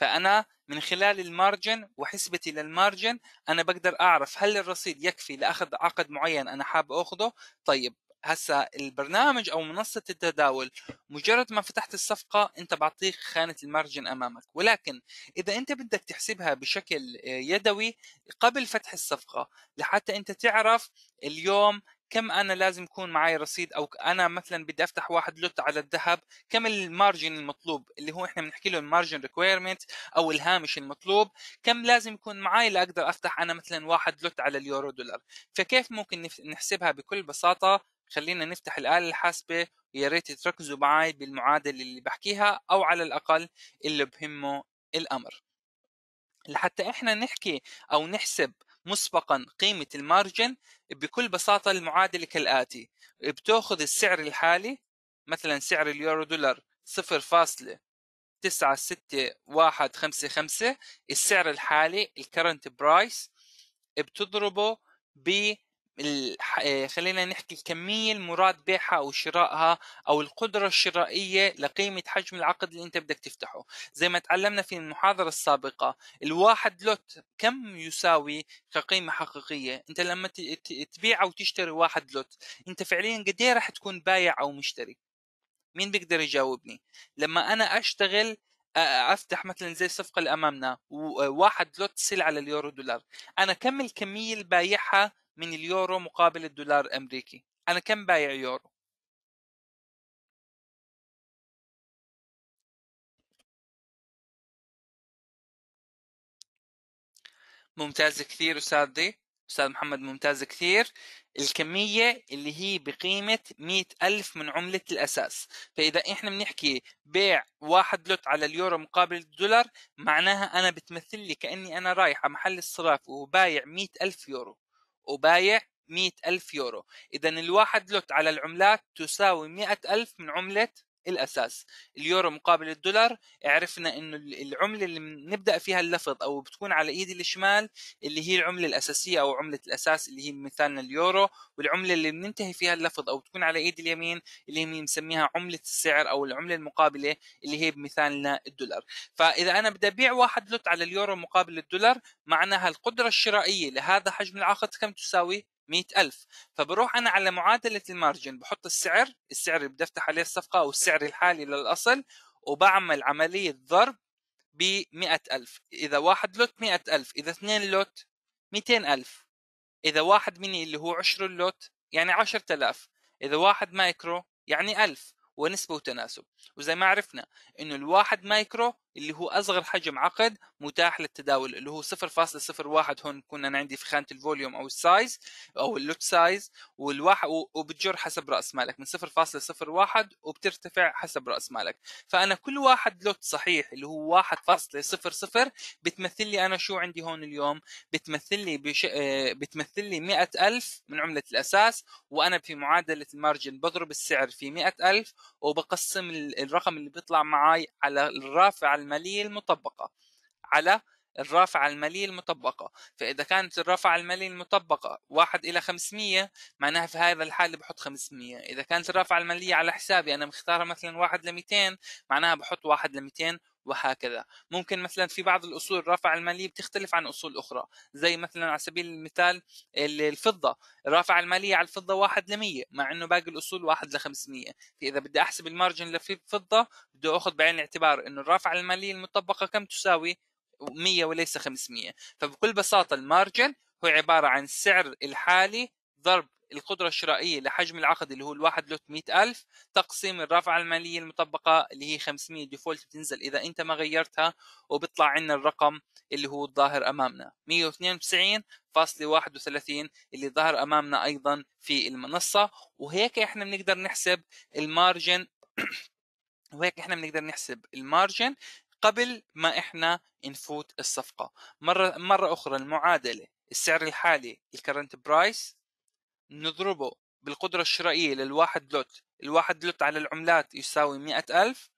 فانا من خلال المارجن وحسبتي للمارجن انا بقدر اعرف هل الرصيد يكفي لاخذ عقد معين انا حاب اخذه طيب هسا البرنامج او منصه التداول مجرد ما فتحت الصفقه انت بعطيك خانه المارجن امامك ولكن اذا انت بدك تحسبها بشكل آه، يدوي قبل فتح الصفقه لحتى انت تعرف اليوم كم انا لازم يكون معي رصيد او انا مثلا بدي افتح واحد لوت على الذهب كم المارجن المطلوب اللي هو احنا بنحكي له المارجن ريكويرمنت او الهامش المطلوب كم لازم يكون معي لاقدر افتح انا مثلا واحد لوت على اليورو دولار فكيف ممكن نحسبها بكل بساطه خلينا نفتح الآلة الحاسبة ويا ريت تركزوا معي بالمعادلة اللي بحكيها أو على الأقل اللي بهمه الأمر لحتى إحنا نحكي أو نحسب مسبقا قيمة المارجن بكل بساطة المعادلة كالآتي بتأخذ السعر الحالي مثلا سعر اليورو دولار 0.96155 السعر الحالي الكرنت برايس بتضربه ب آه، خلينا نحكي الكمية المراد بيعها أو شرائها أو القدرة الشرائية لقيمة حجم العقد اللي أنت بدك تفتحه زي ما تعلمنا في المحاضرة السابقة الواحد لوت كم يساوي كقيمة حقيقية أنت لما تبيع أو تشتري واحد لوت أنت فعليا قد إيه راح تكون بايع أو مشتري مين بيقدر يجاوبني لما أنا أشتغل افتح مثلا زي الصفقه اللي امامنا واحد لوت سلعه لليورو دولار انا كم الكميه اللي بايعها من اليورو مقابل الدولار الأمريكي أنا كم بايع يورو ممتاز كثير أستاذ دي أستاذ محمد ممتاز كثير الكمية اللي هي بقيمة مئة ألف من عملة الأساس فإذا إحنا بنحكي بيع واحد لوت على اليورو مقابل الدولار معناها أنا بتمثل لي كأني أنا رايح على محل الصراف وبايع مئة ألف يورو وبايع مئة ألف يورو إذا الواحد لوت على العملات تساوي مئة ألف من عملة الاساس اليورو مقابل الدولار عرفنا انه العمله اللي بنبدا فيها اللفظ او بتكون على ايدي الشمال اللي هي العمله الاساسيه او عمله الاساس اللي هي مثالنا اليورو والعمله اللي بننتهي فيها اللفظ او بتكون على ايدي اليمين اللي هي بنسميها عمله السعر او العمله المقابله اللي هي بمثالنا الدولار فاذا انا بدي ابيع واحد لوت على اليورو مقابل الدولار معناها القدره الشرائيه لهذا حجم العقد كم تساوي 100000 فبروح انا على معادله المارجن بحط السعر السعر اللي بدي افتح عليه الصفقه او السعر الحالي للاصل وبعمل عمليه ضرب ب 100000 اذا واحد لوت 100000 اذا اثنين لوت 200000 اذا واحد مني اللي هو عشر لوت يعني 10000 اذا واحد مايكرو يعني 1000 ونسبه وتناسب وزي ما عرفنا انه الواحد مايكرو اللي هو اصغر حجم عقد متاح للتداول اللي هو 0.01 هون كنا انا عندي في خانه الفوليوم او السايز او اللوت سايز والواحد وبتجر حسب راس مالك من 0.01 وبترتفع حسب راس مالك فانا كل واحد لوت صحيح اللي هو 1.00 بتمثل لي انا شو عندي هون اليوم بتمثل لي بش... آه، بتمثل لي 100000 من عمله الاساس وانا في معادله المارجن بضرب السعر في 100000 وبقسم الرقم اللي بيطلع معي على الرافع المالية المطبقة على الرافعة المالية المطبقة فإذا كانت الرافعة المالية المطبقة واحد إلى خمسمية معناها في هذا الحال بحط خمسمية إذا كانت الرافعة المالية على حسابي أنا مختارها مثلا واحد لميتين معناها بحط واحد لميتين وهكذا ممكن مثلا في بعض الأصول الرافعة المالية بتختلف عن أصول أخرى زي مثلا على سبيل المثال الفضة الرافعة المالية على الفضة واحد لمية مع أنه باقي الأصول واحد لخمسمية فإذا بدي أحسب المارجن للفضة بدي أخذ بعين الاعتبار أنه الرافعة المالية المطبقة كم تساوي 100 وليس 500 فبكل بساطة المارجن هو عبارة عن السعر الحالي ضرب القدرة الشرائية لحجم العقد اللي هو الواحد لوت مئة ألف تقسيم الرافعة المالية المطبقة اللي هي 500 ديفولت بتنزل إذا أنت ما غيرتها وبيطلع عنا الرقم اللي هو الظاهر أمامنا 192.31 اللي ظهر أمامنا أيضا في المنصة وهيك إحنا بنقدر نحسب المارجن وهيك احنا بنقدر نحسب المارجن قبل ما احنا نفوت الصفقه مره مره اخرى المعادله السعر الحالي الكرنت برايس نضربه بالقدرة الشرائية للواحد لوت الواحد لوت على العملات يساوي مئة ألف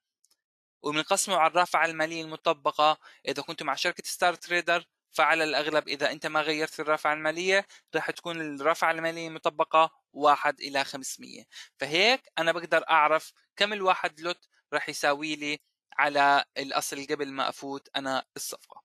وبنقسمه على الرافعة المالية المطبقة إذا كنت مع شركة ستار تريدر فعلى الأغلب إذا أنت ما غيرت الرافعة المالية راح تكون الرافعة المالية المطبقة واحد إلى 500 فهيك أنا بقدر أعرف كم الواحد لوت راح يساوي لي على الأصل قبل ما أفوت أنا الصفقة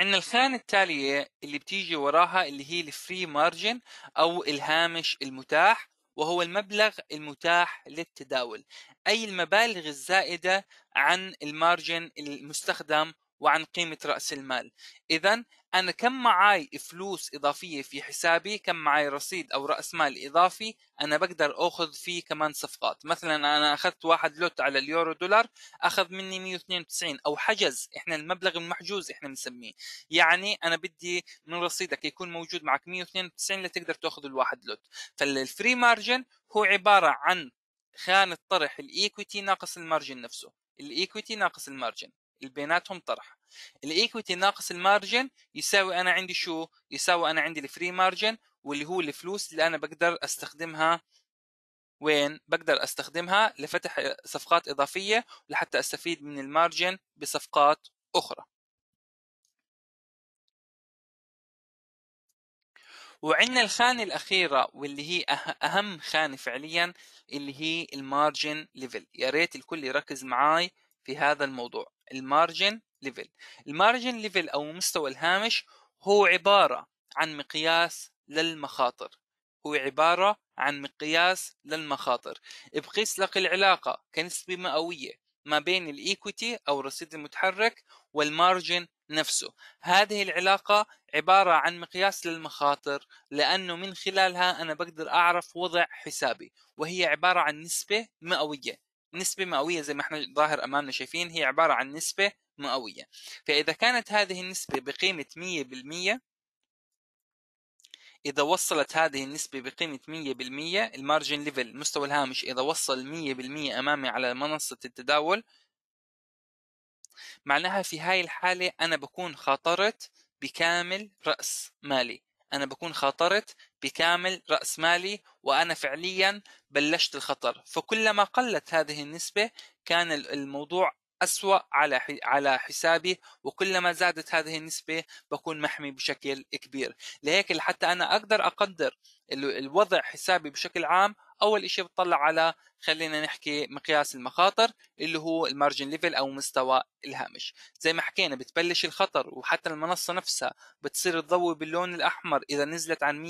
عندنا الخانه التاليه اللي بتيجي وراها اللي هي الفري مارجن او الهامش المتاح وهو المبلغ المتاح للتداول اي المبالغ الزائده عن المارجن المستخدم وعن قيمة رأس المال إذا أنا كم معاي فلوس إضافية في حسابي كم معاي رصيد أو رأس مال إضافي أنا بقدر أخذ فيه كمان صفقات مثلا أنا أخذت واحد لوت على اليورو دولار أخذ مني 192 أو حجز إحنا المبلغ المحجوز إحنا بنسميه يعني أنا بدي من رصيدك يكون موجود معك 192 لتقدر تأخذ الواحد لوت فالفري مارجن هو عبارة عن خانة طرح الإيكويتي ناقص المارجن نفسه الإيكويتي ناقص المارجن البيناتهم طرح الايكويتي ناقص المارجن يساوي انا عندي شو يساوي انا عندي الفري مارجن واللي هو الفلوس اللي انا بقدر استخدمها وين بقدر استخدمها لفتح صفقات اضافيه لحتى استفيد من المارجن بصفقات اخرى وعندنا الخانة الأخيرة واللي هي أه-، أهم خانة فعليا اللي هي المارجن ليفل يا ريت الكل يركز معاي في هذا الموضوع المارجن ليفل المارجن ليفل او مستوى الهامش هو عبارة عن مقياس للمخاطر هو عبارة عن مقياس للمخاطر بقيس لك العلاقة كنسبة مئوية ما بين الإيكويتي أو الرصيد المتحرك والمارجن نفسه هذه العلاقة عبارة عن مقياس للمخاطر لأنه من خلالها أنا بقدر أعرف وضع حسابي وهي عبارة عن نسبة مئوية نسبة مئوية زي ما احنا ظاهر امامنا شايفين هي عبارة عن نسبة مئوية فاذا كانت هذه النسبة بقيمة 100% اذا وصلت هذه النسبة بقيمة 100% المارجن ليفل مستوى الهامش اذا وصل 100% امامي على منصة التداول معناها في هاي الحالة انا بكون خاطرت بكامل رأس مالي انا بكون خاطرت بكامل راس مالي وانا فعليا بلشت الخطر فكلما قلت هذه النسبه كان الموضوع أسوأ على على حسابي وكلما زادت هذه النسبة بكون محمي بشكل كبير لهيك حتى أنا أقدر أقدر الوضع حسابي بشكل عام اول شيء بتطلع على خلينا نحكي مقياس المخاطر اللي هو المارجن ليفل او مستوى الهامش زي ما حكينا بتبلش الخطر وحتى المنصه نفسها بتصير تضوي باللون الاحمر اذا نزلت عن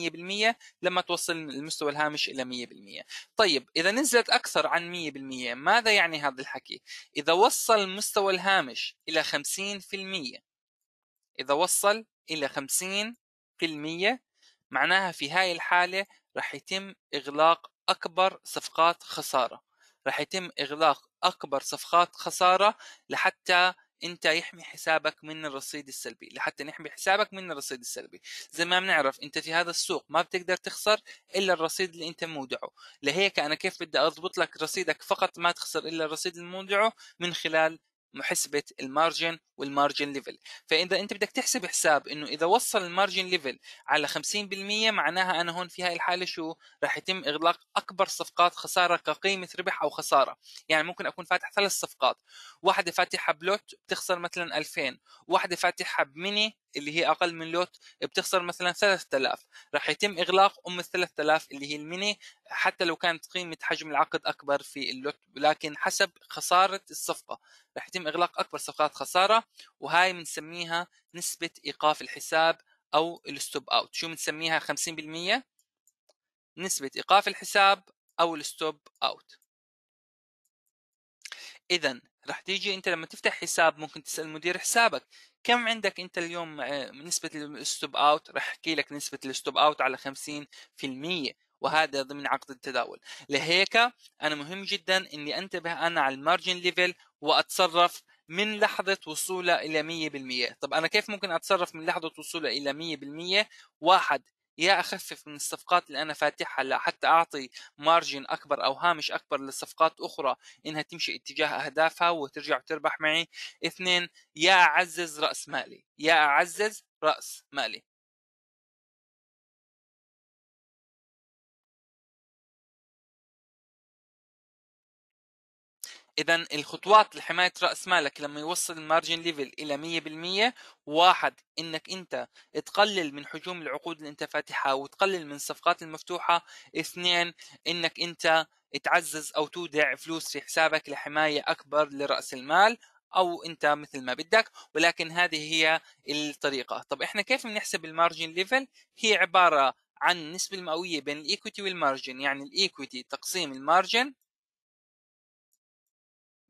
100% لما توصل المستوى الهامش الى 100% طيب اذا نزلت اكثر عن 100% ماذا يعني هذا الحكي اذا وصل مستوى الهامش الى 50% اذا وصل الى 50% معناها في هاي الحالة رح يتم إغلاق اكبر صفقات خساره راح يتم اغلاق اكبر صفقات خساره لحتى انت يحمي حسابك من الرصيد السلبي لحتى نحمي حسابك من الرصيد السلبي زي ما بنعرف انت في هذا السوق ما بتقدر تخسر الا الرصيد اللي انت مودعه لهيك انا كيف بدي اضبط لك رصيدك فقط ما تخسر الا الرصيد المودعه من خلال محسبه المارجن والمارجن ليفل فاذا انت بدك تحسب حساب انه اذا وصل المارجن ليفل على 50% معناها انا هون في هاي الحاله شو راح يتم اغلاق اكبر صفقات خساره كقيمه ربح او خساره يعني ممكن اكون فاتح ثلاث صفقات واحده فاتحه بلوت بتخسر مثلا 2000 واحده فاتحه بميني اللي هي اقل من لوت بتخسر مثلا 3000 راح يتم اغلاق ام ال 3000 اللي هي الميني حتى لو كانت قيمه حجم العقد اكبر في اللوت لكن حسب خساره الصفقه راح يتم اغلاق اكبر صفقات خساره وهاي بنسميها نسبة إيقاف الحساب أو الستوب أوت شو بنسميها 50% نسبة إيقاف الحساب أو الستوب أوت إذا رح تيجي أنت لما تفتح حساب ممكن تسأل مدير حسابك كم عندك أنت اليوم آه، نسبة الستوب أوت رح أحكي لك نسبة الستوب أوت على 50% وهذا ضمن عقد التداول لهيك انا مهم جدا اني انتبه انا على المارجن ليفل واتصرف من لحظة وصوله إلى 100% طب أنا كيف ممكن أتصرف من لحظة وصوله إلى 100% واحد يا اخفف من الصفقات اللي انا فاتحها لحتى اعطي مارجن اكبر او هامش اكبر لصفقات اخرى انها تمشي اتجاه اهدافها وترجع وتربح معي اثنين يا اعزز راس مالي يا اعزز راس مالي اذا الخطوات لحمايه راس مالك لما يوصل المارجن ليفل الى 100% واحد انك انت تقلل من حجوم العقود اللي انت فاتحها وتقلل من الصفقات المفتوحه اثنين انك انت تعزز او تودع فلوس في حسابك لحمايه اكبر لراس المال او انت مثل ما بدك ولكن هذه هي الطريقه طب احنا كيف بنحسب المارجن ليفل هي عباره عن النسبة المئوية بين الإيكويتي والمارجن يعني الإيكويتي تقسيم المارجن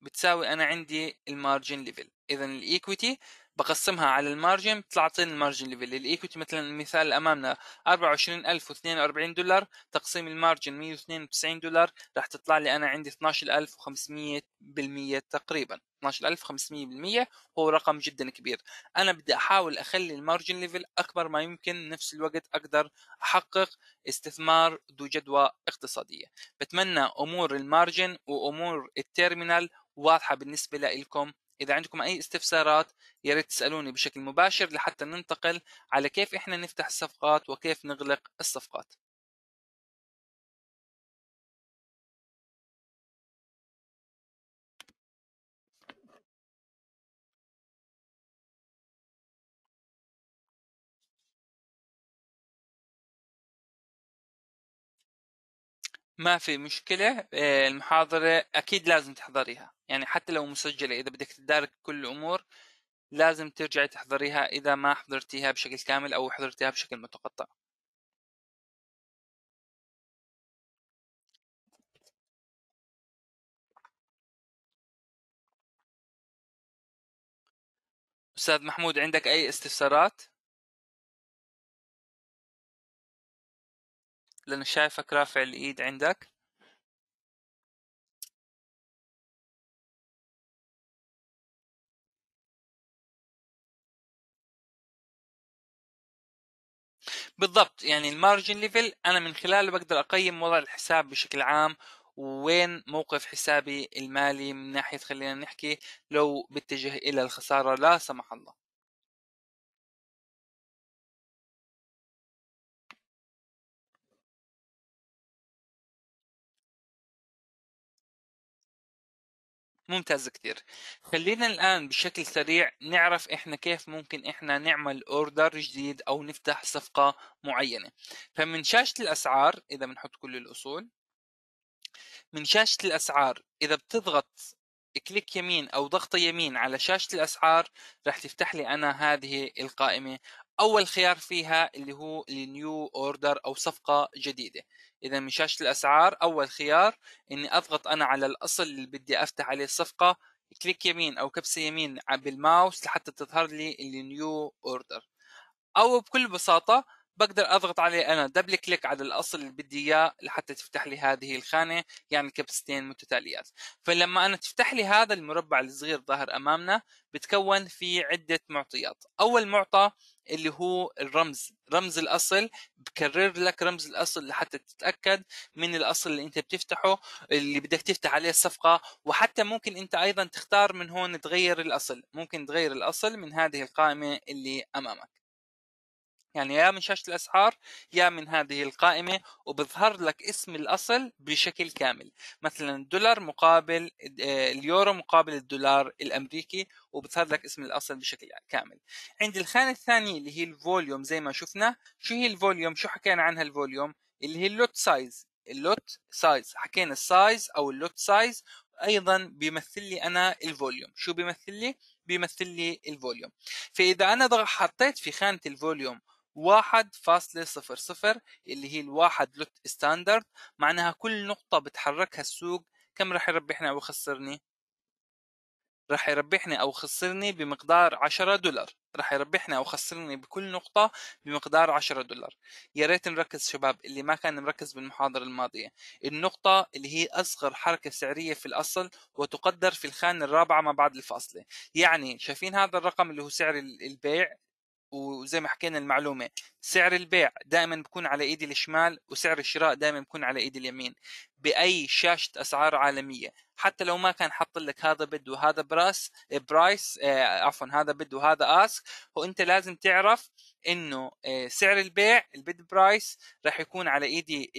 بتساوي انا عندي المارجن ليفل اذا الايكويتي بقسمها على المارجن تعطيني المارجن ليفل الايكويتي مثلا المثال امامنا 24042 دولار تقسيم المارجن 192 دولار راح تطلع لي انا عندي 12500 تقريبا 12500 هو رقم جدا كبير انا بدي احاول اخلي المارجن ليفل اكبر ما يمكن نفس الوقت اقدر احقق استثمار ذو جدوى اقتصادية بتمنى امور المارجن وامور التيرمينال واضحه بالنسبه لكم اذا عندكم اي استفسارات يا ريت تسالوني بشكل مباشر لحتى ننتقل على كيف احنا نفتح الصفقات وكيف نغلق الصفقات ما في مشكله آه، المحاضره اكيد لازم تحضريها يعني حتى لو مسجله اذا بدك تدارك كل الامور لازم ترجعي تحضريها اذا ما حضرتيها بشكل كامل او حضرتيها بشكل متقطع استاذ محمود عندك اي استفسارات لأنه شايفك رافع الإيد عندك بالضبط يعني المارجن ليفل انا من خلاله بقدر اقيم وضع الحساب بشكل عام وين موقف حسابي المالي من ناحيه خلينا نحكي لو باتجه الى الخساره لا سمح الله ممتاز كثير خلينا الان بشكل سريع نعرف احنا كيف ممكن احنا نعمل اوردر جديد او نفتح صفقه معينه فمن شاشه الاسعار اذا بنحط كل الاصول من شاشه الاسعار اذا بتضغط كليك يمين او ضغطه يمين على شاشه الاسعار راح تفتح لي انا هذه القائمه اول خيار فيها اللي هو النيو اوردر او صفقه جديده اذا من شاشه الاسعار اول خيار اني اضغط انا على الاصل اللي بدي افتح عليه الصفقه كليك يمين او كبسه يمين بالماوس لحتى تظهر لي النيو اوردر او بكل بساطه بقدر اضغط عليه انا دبل كليك على الاصل اللي بدي اياه لحتى تفتح لي هذه الخانه يعني كبستين متتاليات فلما انا تفتح لي هذا المربع الصغير ظاهر امامنا بتكون في عده معطيات اول معطى اللي هو الرمز رمز الاصل بكرر لك رمز الاصل لحتى تتاكد من الاصل اللي انت بتفتحه اللي بدك تفتح عليه الصفقه وحتى ممكن انت ايضا تختار من هون تغير الاصل ممكن تغير الاصل من هذه القائمه اللي امامك يعني يا من شاشه الاسعار يا من هذه القائمه وبظهر لك اسم الاصل بشكل كامل مثلا الدولار مقابل آه، اليورو مقابل الدولار الامريكي وبظهر لك اسم الاصل بشكل كامل عند الخانه الثانيه اللي هي الفوليوم زي ما شفنا شو هي الفوليوم شو حكينا عنها الفوليوم اللي هي اللوت سايز اللوت سايز حكينا السايز او اللوت سايز ايضا بيمثل لي انا الفوليوم شو بيمثل لي بيمثل لي الفوليوم فاذا انا حطيت في خانه الفوليوم 1.00 اللي هي الواحد لوت ستاندرد معناها كل نقطة بتحركها السوق كم راح يربحني أو يخسرني؟ راح يربحني أو يخسرني بمقدار 10 دولار راح يربحني أو يخسرني بكل نقطة بمقدار 10 دولار يا ريت نركز شباب اللي ما كان مركز بالمحاضرة الماضية النقطة اللي هي أصغر حركة سعرية في الأصل وتقدر في الخانة الرابعة ما بعد الفاصلة يعني شايفين هذا الرقم اللي هو سعر البيع وزي ما حكينا المعلومه سعر البيع دائما بكون على ايدي الشمال وسعر الشراء دائما بكون على ايدي اليمين باي شاشه اسعار عالميه حتى لو ما كان حط لك هذا بد وهذا براس آه، برايس آه عفوا هذا بد وهذا اسك وانت لازم تعرف انه آه سعر البيع البيد برايس راح يكون على ايدي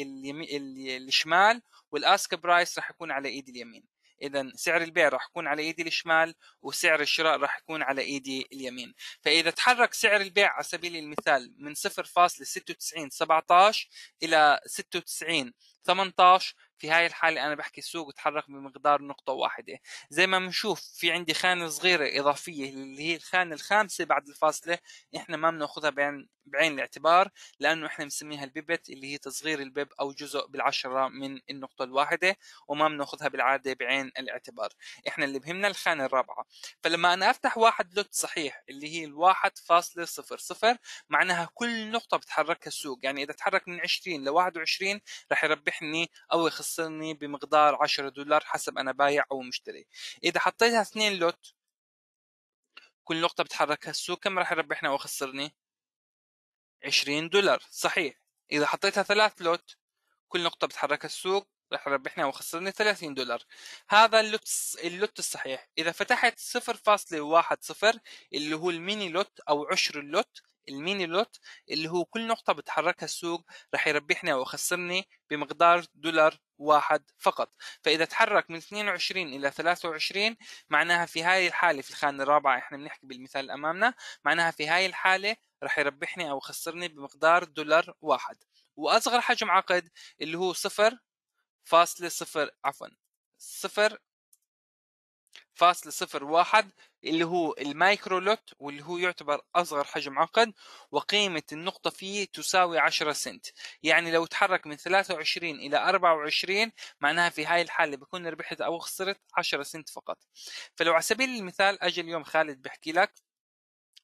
الشمال والاسك برايس راح يكون على ايدي اليمين اذا سعر البيع راح يكون على ايدي الشمال وسعر الشراء راح يكون على ايدي اليمين فاذا تحرك سعر البيع على سبيل المثال من 0.96 17 الى 96 18 في هاي الحالة أنا بحكي السوق تحرك بمقدار نقطة واحدة زي ما بنشوف في عندي خانة صغيرة إضافية اللي هي الخانة الخامسة بعد الفاصلة إحنا ما بناخذها بعين بعين الاعتبار لانه احنا بنسميها البيبت اللي هي تصغير البيب او جزء بالعشره من النقطه الواحده وما بناخذها بالعاده بعين الاعتبار احنا اللي بهمنا الخانه الرابعه فلما انا افتح واحد لوت صحيح اللي هي الواحد فاصلة صفر صفر معناها كل نقطه بتحركها السوق يعني اذا تحرك من 20 ل 21 راح يربحني او يخسرني بمقدار 10 دولار حسب انا بايع او مشتري اذا حطيتها اثنين لوت كل نقطة بتحركها السوق كم راح يربحنا يخسرني؟ 20 دولار صحيح اذا حطيتها ثلاث لوت كل نقطه بتحركها السوق راح ربحنا او خسرني 30 دولار هذا اللوت اللوت الصحيح اذا فتحت 0.10 اللي هو الميني لوت او عشر اللوت الميني لوت اللي هو كل نقطة بتحركها السوق رح يربحني أو يخسرني بمقدار دولار واحد فقط فإذا تحرك من 22 إلى 23 معناها في هاي الحالة في الخانة الرابعة إحنا بنحكي بالمثال أمامنا معناها في هاي الحالة رح يربحني أو يخسرني بمقدار دولار واحد وأصغر حجم عقد اللي هو صفر فاصلة صفر عفوا صفر فاصل صفر واحد اللي هو المايكرو لوت واللي هو يعتبر أصغر حجم عقد وقيمة النقطة فيه تساوي 10 سنت يعني لو تحرك من 23 إلى 24 معناها في هاي الحالة بكون ربحت أو خسرت 10 سنت فقط فلو على سبيل المثال أجي اليوم خالد بحكي لك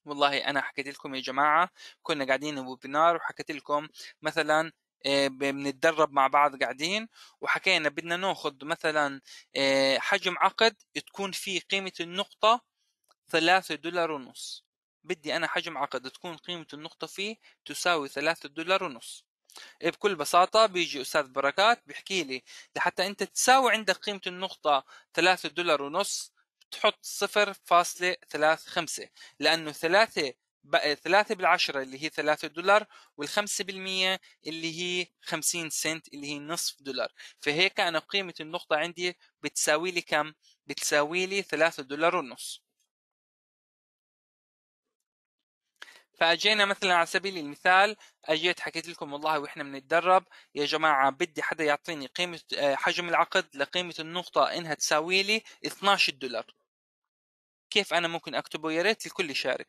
والله أنا حكيت لكم يا جماعة كنا قاعدين بوبينار وحكيت لكم مثلا آه، بنتدرب مع بعض قاعدين وحكينا بدنا ناخذ مثلا آه، حجم عقد تكون فيه قيمه النقطه ثلاثة دولار ونص بدي انا حجم عقد تكون قيمه النقطه فيه تساوي ثلاثة دولار ونص بكل بساطة بيجي أستاذ بركات بيحكي لي لحتى أنت تساوي عندك قيمة النقطة ثلاثة دولار ونص تحط خمسة لأنه ثلاثة ثلاثة بالعشرة اللي هي ثلاثة دولار والخمسة بالمية اللي هي خمسين سنت اللي هي نصف دولار فهيك أنا قيمة النقطة عندي بتساوي لي كم؟ بتساوي لي ثلاثة دولار ونص فاجينا مثلا على سبيل المثال اجيت حكيت لكم والله واحنا بنتدرب يا جماعه بدي حدا يعطيني قيمه آه، حجم العقد لقيمه النقطه انها تساوي لي 12 دولار كيف انا ممكن اكتبه يا ريت الكل يشارك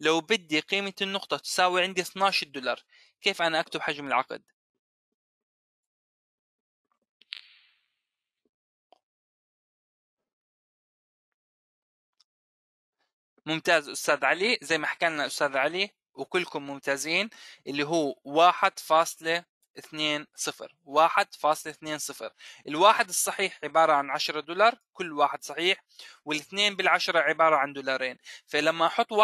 لو بدي قيمة النقطة تساوي عندي 12 دولار كيف أنا أكتب حجم العقد؟ ممتاز أستاذ علي زي ما حكى لنا أستاذ علي وكلكم ممتازين اللي هو واحد فاصلة اثنين صفر صفر الواحد الصحيح عبارة عن 10 دولار كل واحد صحيح والاثنين بالعشرة عبارة عن دولارين فلما أحط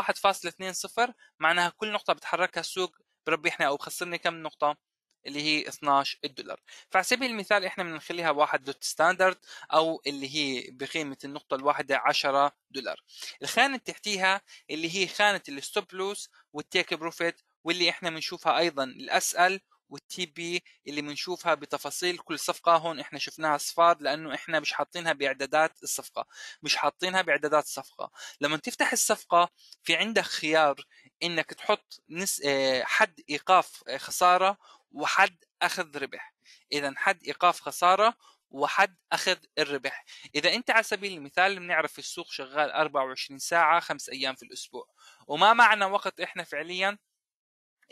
صفر معناها كل نقطة بتحركها السوق بربحنا أو بخسرني كم نقطة اللي هي 12 الدولار فعلى سبيل المثال احنا بنخليها واحد دوت ستاندرد او اللي هي بقيمة النقطة الواحدة 10 دولار الخانة اللي تحتيها اللي هي خانة الستوب لوس والتيك بروفيت واللي احنا بنشوفها ايضا الاسهل والتي بي اللي بنشوفها بتفاصيل كل صفقه هون احنا شفناها صفار لانه احنا مش حاطينها باعدادات الصفقه مش حاطينها باعدادات الصفقه لما تفتح الصفقه في عندك خيار انك تحط نس... آه، حد ايقاف آه، خساره وحد اخذ ربح اذا حد ايقاف خساره وحد اخذ الربح اذا انت على سبيل المثال بنعرف السوق شغال 24 ساعه خمس ايام في الاسبوع وما معنى وقت احنا فعليا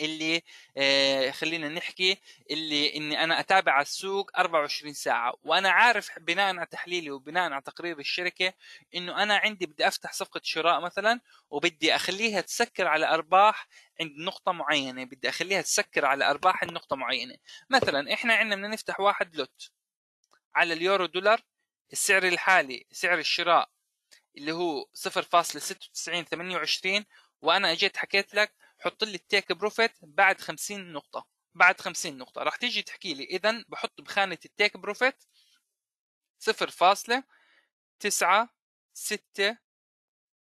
اللي آه، خلينا نحكي اللي اني انا اتابع السوق 24 ساعه وانا عارف بناء على تحليلي وبناء على تقرير الشركه انه انا عندي بدي افتح صفقه شراء مثلا وبدي اخليها تسكر على ارباح عند نقطة معينة بدي أخليها تسكر على أرباح عند نقطة معينة مثلا إحنا عندنا بدنا نفتح واحد لوت على اليورو دولار السعر الحالي سعر الشراء اللي هو 0.9628 وأنا أجيت حكيت لك حط لي التيك بروفيت بعد 50 نقطه بعد 50 نقطه راح تيجي تحكي لي اذا بحط بخانه التيك بروفيت 0.9 6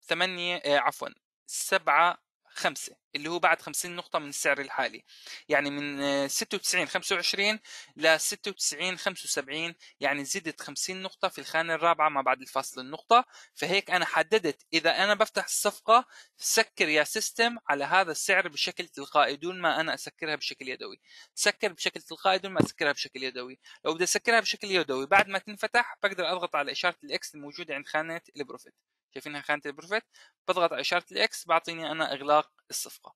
8 عفوا 7 خمسة اللي هو بعد 50 نقطة من السعر الحالي يعني من 96 آه، 25 ل 96 75 يعني زدت 50 نقطة في الخانة الرابعة ما بعد الفاصل النقطة فهيك أنا حددت إذا أنا بفتح الصفقة سكر يا سيستم على هذا السعر بشكل تلقائي دون ما أنا أسكرها بشكل يدوي سكر بشكل تلقائي دون ما أسكرها بشكل يدوي لو بدي أسكرها بشكل يدوي بعد ما تنفتح بقدر أضغط على إشارة الإكس الموجودة عند خانة البروفيت شايفينها خانه البروفيت بضغط على اشاره الاكس بعطيني انا اغلاق الصفقه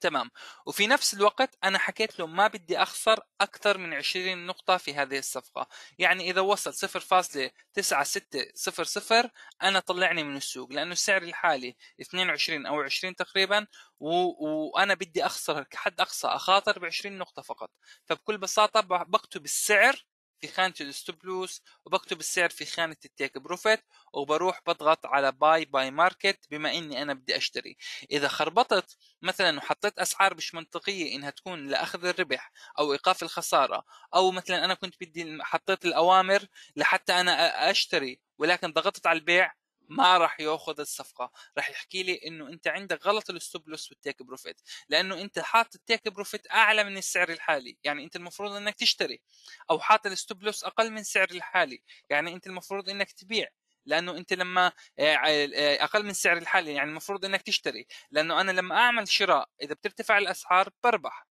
تمام وفي نفس الوقت انا حكيت له ما بدي اخسر اكثر من 20 نقطه في هذه الصفقه يعني اذا وصل 0.9600 انا طلعني من السوق لانه السعر الحالي 22 او 20 تقريبا و... وانا بدي اخسر كحد اقصى اخاطر ب 20 نقطه فقط فبكل بساطه بكتب السعر في خانه الستوب لوس وبكتب السعر في خانه التيك بروفيت وبروح بضغط على باي باي ماركت بما اني انا بدي اشتري اذا خربطت مثلا وحطيت اسعار مش منطقيه انها تكون لاخذ الربح او ايقاف الخساره او مثلا انا كنت بدي حطيت الاوامر لحتى انا اشتري ولكن ضغطت على البيع ما راح ياخذ الصفقه راح يحكي لي انه انت عندك غلط الستوب لوس والتيك بروفيت لانه انت حاطط التيك بروفيت اعلى من السعر الحالي يعني انت المفروض انك تشتري او حاطط الستوب لوس اقل من سعر الحالي يعني انت المفروض انك تبيع لانه انت لما آه، آه، اقل من سعر الحالي يعني المفروض انك تشتري لانه انا لما اعمل شراء اذا بترتفع الاسعار بربح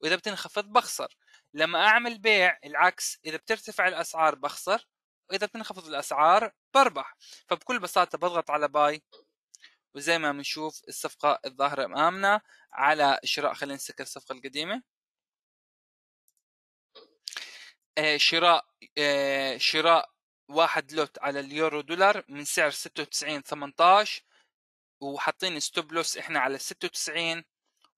واذا بتنخفض بخسر لما اعمل بيع العكس اذا بترتفع الاسعار بخسر واذا بتنخفض الاسعار بربح فبكل بساطه بضغط على باي وزي ما بنشوف الصفقه الظاهره امامنا على شراء خلينا نسكر الصفقه القديمه آه، شراء آه، شراء واحد لوت على اليورو دولار من سعر ستة وتسعين ثمنتاش وحاطين ستوب لوس احنا على ستة وتسعين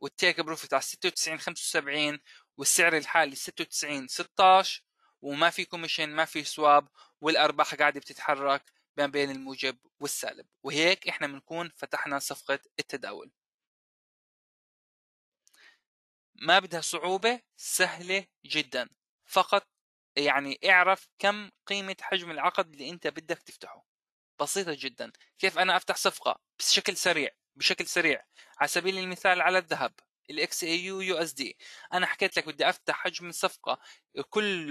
والتيك بروفيت على ستة وتسعين خمسة وسبعين والسعر الحالي ستة وتسعين ستاش وما في كوميشن ما في سواب والارباح قاعده بتتحرك ما بين الموجب والسالب وهيك احنا بنكون فتحنا صفقه التداول ما بدها صعوبه سهله جدا فقط يعني اعرف كم قيمه حجم العقد اللي انت بدك تفتحه بسيطه جدا كيف انا افتح صفقه بشكل سريع بشكل سريع على سبيل المثال على الذهب الاكس اي يو يو اس دي انا حكيت لك بدي افتح حجم الصفقه كل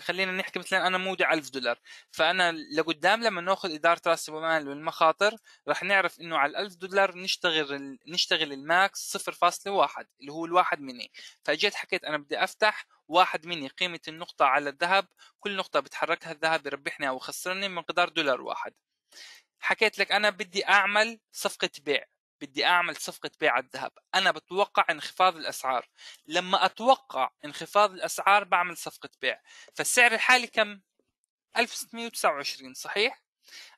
خلينا نحكي مثلا انا مودع 1000 دولار فانا لقدام لما ناخذ اداره راس المال والمخاطر رح نعرف انه على 1000 دولار نشتغل نشتغل الماكس 0.1 اللي هو الواحد مني فاجيت حكيت انا بدي افتح واحد مني قيمه النقطه على الذهب كل نقطه بتحركها الذهب يربحني او يخسرني قدر دولار واحد حكيت لك انا بدي اعمل صفقه بيع بدي اعمل صفقه بيع الذهب انا بتوقع انخفاض الاسعار لما اتوقع انخفاض الاسعار بعمل صفقه بيع فالسعر الحالي كم 1629 صحيح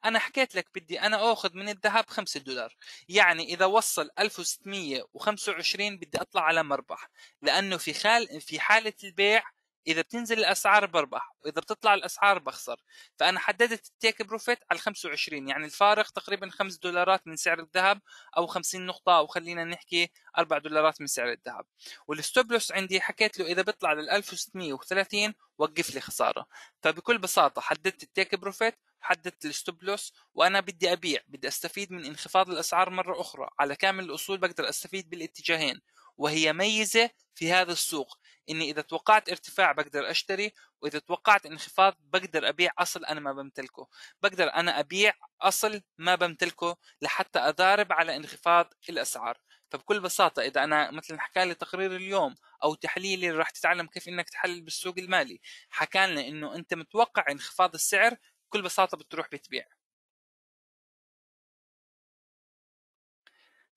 انا حكيت لك بدي انا اخذ من الذهب 5 دولار يعني اذا وصل 1625 بدي اطلع على مربح لانه في خال في حاله البيع اذا بتنزل الاسعار بربح واذا بتطلع الاسعار بخسر فانا حددت التيك بروفيت على 25 يعني الفارق تقريبا 5 دولارات من سعر الذهب او 50 نقطه او خلينا نحكي 4 دولارات من سعر الذهب والستوب لوس عندي حكيت له اذا بيطلع لل 1630 وقف لي خساره فبكل بساطه حددت التيك بروفيت حددت الستوب لوس وانا بدي ابيع بدي استفيد من انخفاض الاسعار مره اخرى على كامل الاصول بقدر استفيد بالاتجاهين وهي ميزه في هذا السوق اني اذا توقعت ارتفاع بقدر اشتري واذا توقعت انخفاض بقدر ابيع اصل انا ما بمتلكه بقدر انا ابيع اصل ما بمتلكه لحتى اضارب على انخفاض الاسعار فبكل بساطة إذا أنا مثلا حكى لي تقرير اليوم أو تحليلي اللي راح تتعلم كيف إنك تحلل بالسوق المالي حكى لنا إنه أنت متوقع انخفاض السعر بكل بساطة بتروح بتبيع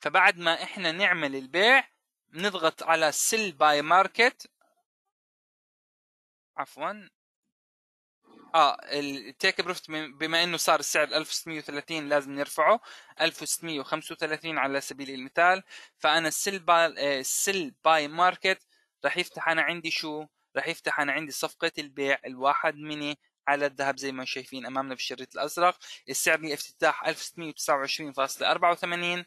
فبعد ما إحنا نعمل البيع نضغط على سيل باي ماركت عفوا اه التيك بروفيت بما انه صار السعر 1630 لازم نرفعه 1635 على سبيل المثال فانا السيل باي السيل باي ماركت راح يفتح انا عندي شو راح يفتح انا عندي صفقه البيع الواحد من على الذهب زي ما شايفين امامنا بالشريط الازرق السعر لافتتاح 1629.84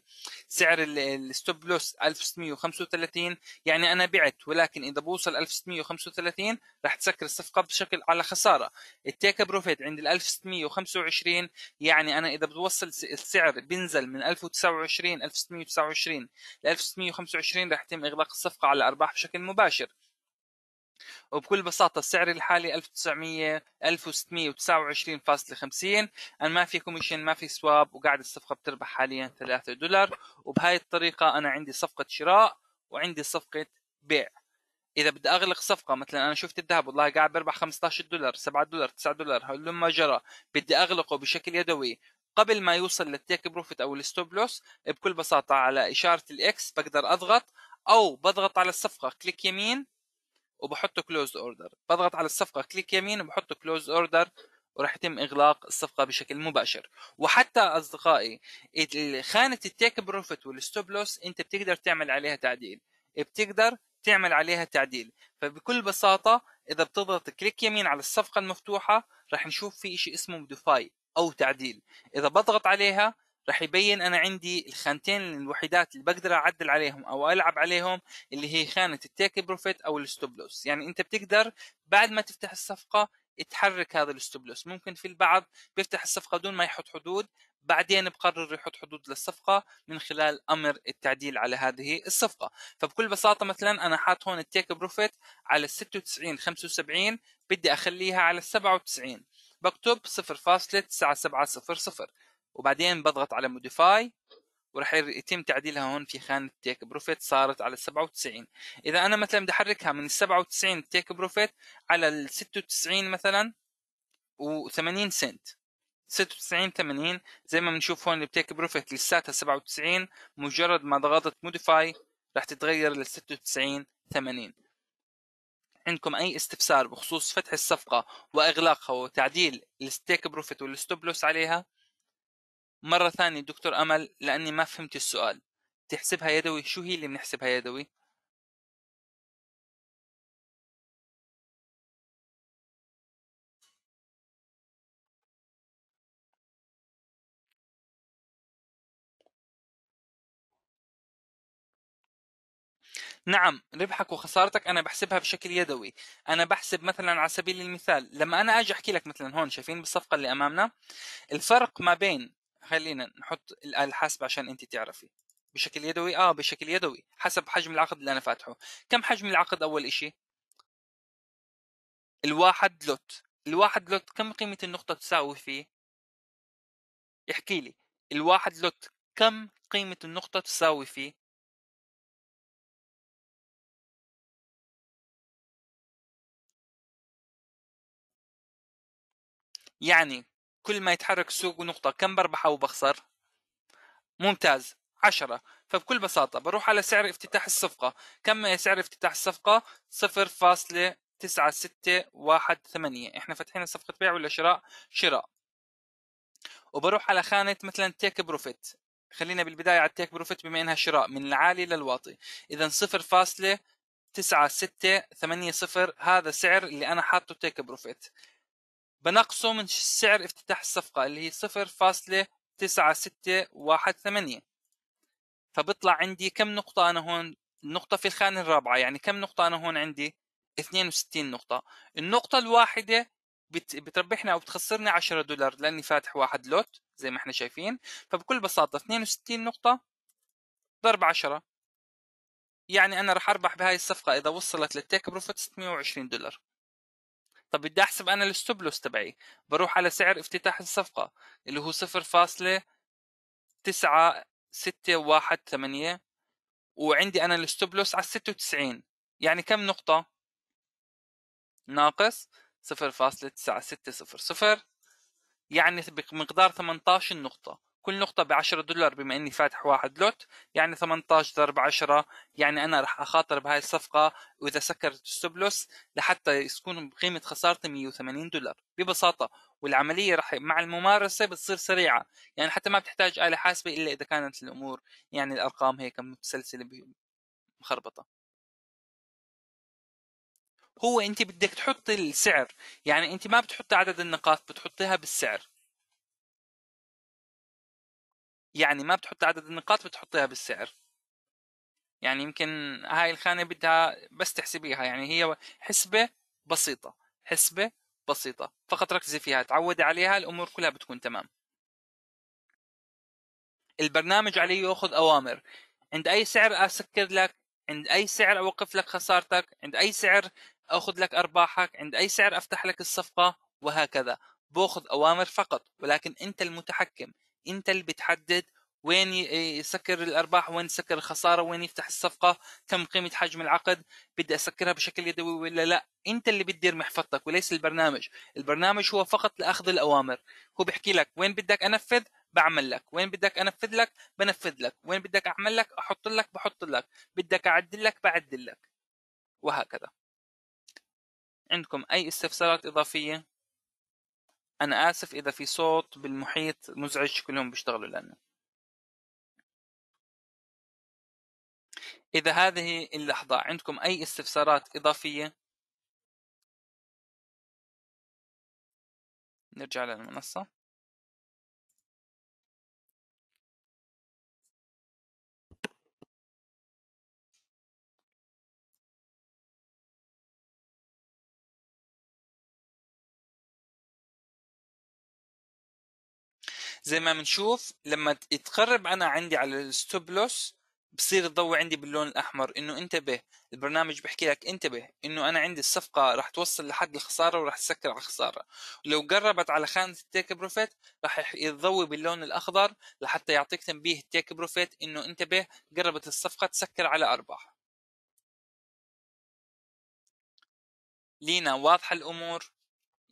سعر الستوب لوس 1635 يعني انا بعت ولكن اذا بوصل 1635 راح تسكر الصفقه بشكل على خساره التيك بروفيت عند ال 1625 يعني انا اذا بتوصل السعر بينزل من 1029 1629 ل 1625 راح يتم اغلاق الصفقه على ارباح بشكل مباشر وبكل بساطة السعر الحالي 1900 1629.50 أنا ما في كوميشن ما في سواب وقاعد الصفقة بتربح حاليا 3 دولار وبهاي الطريقة أنا عندي صفقة شراء وعندي صفقة بيع إذا بدي أغلق صفقة مثلا أنا شفت الذهب والله قاعد بربح 15 دولار 7 دولار 9 دولار هلما جرى بدي أغلقه بشكل يدوي قبل ما يوصل للتيك بروفيت أو الستوب لوس بكل بساطة على إشارة الإكس بقدر أضغط أو بضغط على الصفقة كليك يمين وبحطه كلوز اوردر بضغط على الصفقه كليك يمين وبحط كلوز اوردر وراح يتم اغلاق الصفقه بشكل مباشر وحتى اصدقائي خانه التيك بروفيت والستوب لوس انت بتقدر تعمل عليها تعديل بتقدر تعمل عليها تعديل فبكل بساطه اذا بتضغط كليك يمين على الصفقه المفتوحه راح نشوف في شيء اسمه ديفاي او تعديل اذا بضغط عليها راح يبين انا عندي الخانتين الوحيدات اللي بقدر اعدل عليهم او العب عليهم اللي هي خانه التيك بروفيت او الستوب لوس يعني انت بتقدر بعد ما تفتح الصفقه تحرك هذا الستوب لوس ممكن في البعض بيفتح الصفقه دون ما يحط حدود بعدين بقرر يحط حدود للصفقة من خلال أمر التعديل على هذه الصفقة فبكل بساطة مثلا أنا حاط هون التيك بروفيت على 96 75 بدي أخليها على 97 بكتب 0.9700 وبعدين بضغط على موديفاي وراح يتم تعديلها هون في خانه تيك بروفيت صارت على 97 اذا انا مثلا بدي احركها من 97 تيك بروفيت على ال 96 مثلا و80 سنت 96 80 زي ما بنشوف هون التيك بروفيت لساتها 97 مجرد ما ضغطت موديفاي راح تتغير لل 96 80 عندكم اي استفسار بخصوص فتح الصفقه واغلاقها وتعديل الستيك بروفيت والستوب لوس عليها مرة ثانية دكتور أمل لأني ما فهمت السؤال تحسبها يدوي شو هي اللي بنحسبها يدوي؟ نعم ربحك وخسارتك انا بحسبها بشكل يدوي انا بحسب مثلا على سبيل المثال لما انا اجي احكي لك مثلا هون شايفين بالصفقه اللي امامنا الفرق ما بين خلينا نحط الآلة الحاسبة عشان أنت تعرفي بشكل يدوي اه بشكل يدوي حسب حجم العقد اللي انا فاتحه كم حجم العقد اول اشي الواحد لوت الواحد لوت كم قيمة النقطة تساوي فيه احكي لي الواحد لوت كم قيمة النقطة تساوي فيه يعني كل ما يتحرك السوق نقطة كم بربح أو بخسر ممتاز عشرة فبكل بساطة بروح على سعر افتتاح الصفقة كم هي سعر افتتاح الصفقة صفر فاصلة تسعة ستة واحد ثمانية احنا فاتحين صفقة بيع ولا شراء شراء وبروح على خانة مثلا تيك بروفيت خلينا بالبداية على التيك بروفيت بما انها شراء من العالي للواطي اذا صفر فاصلة تسعة ستة ثمانية صفر هذا سعر اللي انا حاطه تيك بروفيت بنقصه من سعر افتتاح الصفقة اللي هي 0.9618 فبطلع عندي كم نقطة أنا هون النقطة في الخانة الرابعة يعني كم نقطة أنا هون عندي 62 نقطة النقطة الواحدة بتربحنا أو بتخسرني 10 دولار لأني فاتح واحد لوت زي ما احنا شايفين فبكل بساطة 62 نقطة ضرب 10 يعني أنا راح أربح بهاي الصفقة إذا وصلت للتيك بروفيت 620 دولار طب بدي احسب انا الستوب لوس تبعي بروح على سعر افتتاح الصفقه اللي هو 0.9618 وعندي انا الستوب لوس على 96 يعني كم نقطه ناقص 0.9600 يعني بمقدار 18 نقطه كل نقطة ب 10 دولار بما اني فاتح واحد لوت يعني 18 ضرب 10 يعني انا راح اخاطر بهاي الصفقة واذا سكرت الستوب لوس لحتى تكون قيمة خسارتي 180 دولار ببساطة والعملية راح مع الممارسة بتصير سريعة يعني حتى ما بتحتاج آلة حاسبة الا اذا كانت الامور يعني الارقام هيك متسلسلة مخربطة هو انت بدك تحطي السعر يعني انت ما بتحطي عدد النقاط بتحطيها بالسعر يعني ما بتحط عدد النقاط بتحطيها بالسعر يعني يمكن هاي الخانة بدها بس تحسبيها يعني هي حسبة بسيطة حسبة بسيطة فقط ركزي فيها تعودي عليها الأمور كلها بتكون تمام البرنامج عليه يأخذ أوامر عند أي سعر أسكر لك عند أي سعر أوقف لك خسارتك عند أي سعر أخذ لك أرباحك عند أي سعر أفتح لك الصفقة وهكذا بأخذ أوامر فقط ولكن أنت المتحكم انت اللي بتحدد وين إيه، يسكر الارباح وين يسكر الخساره وين يفتح الصفقه كم قيمه حجم العقد بدي اسكرها بشكل يدوي ولا لا انت اللي بتدير محفظتك وليس البرنامج البرنامج هو فقط لاخذ الاوامر هو بيحكي لك وين بدك انفذ بعمل لك وين بدك انفذ لك بنفذ لك وين بدك اعمل لك احط لك بحط لك بدك اعدل لك بعدل لك وهكذا عندكم اي استفسارات اضافيه انا اسف اذا في صوت بالمحيط مزعج كلهم بيشتغلوا لانه اذا هذه اللحظه عندكم اي استفسارات اضافيه نرجع للمنصه زي ما بنشوف لما يتقرب انا عندي على الستوب لوس بصير الضوء عندي باللون الاحمر انه انتبه البرنامج بحكي لك انتبه انه انا عندي الصفقه راح توصل لحد الخساره وراح تسكر على الخساره لو قربت على خانه التيك بروفيت راح يضوي باللون الاخضر لحتى يعطيك تنبيه التيك بروفيت انه انتبه قربت الصفقه تسكر على ارباح لينا واضحه الامور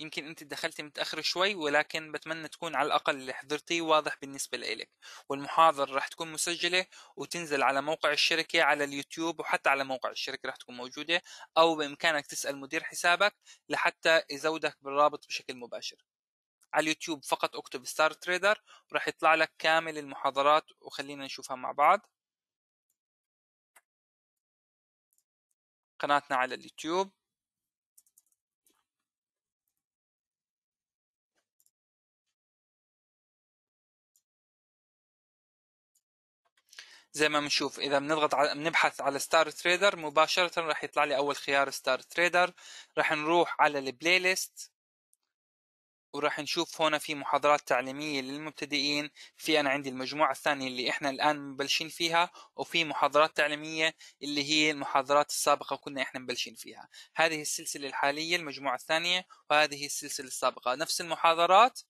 يمكن انت دخلتي متاخر شوي ولكن بتمنى تكون على الاقل اللي حضرتيه واضح بالنسبه لإلك والمحاضره راح تكون مسجله وتنزل على موقع الشركه على اليوتيوب وحتى على موقع الشركه راح تكون موجوده او بامكانك تسال مدير حسابك لحتى يزودك بالرابط بشكل مباشر على اليوتيوب فقط اكتب ستار تريدر وراح يطلع لك كامل المحاضرات وخلينا نشوفها مع بعض قناتنا على اليوتيوب زي ما بنشوف اذا بنضغط على بنبحث على ستار تريدر مباشره راح يطلع لي اول خيار ستار تريدر راح نروح على البلاي ليست وراح نشوف هنا في محاضرات تعليمية للمبتدئين في أنا عندي المجموعة الثانية اللي إحنا الآن مبلشين فيها وفي محاضرات تعليمية اللي هي المحاضرات السابقة كنا إحنا مبلشين فيها هذه السلسلة الحالية المجموعة الثانية وهذه السلسلة السابقة نفس المحاضرات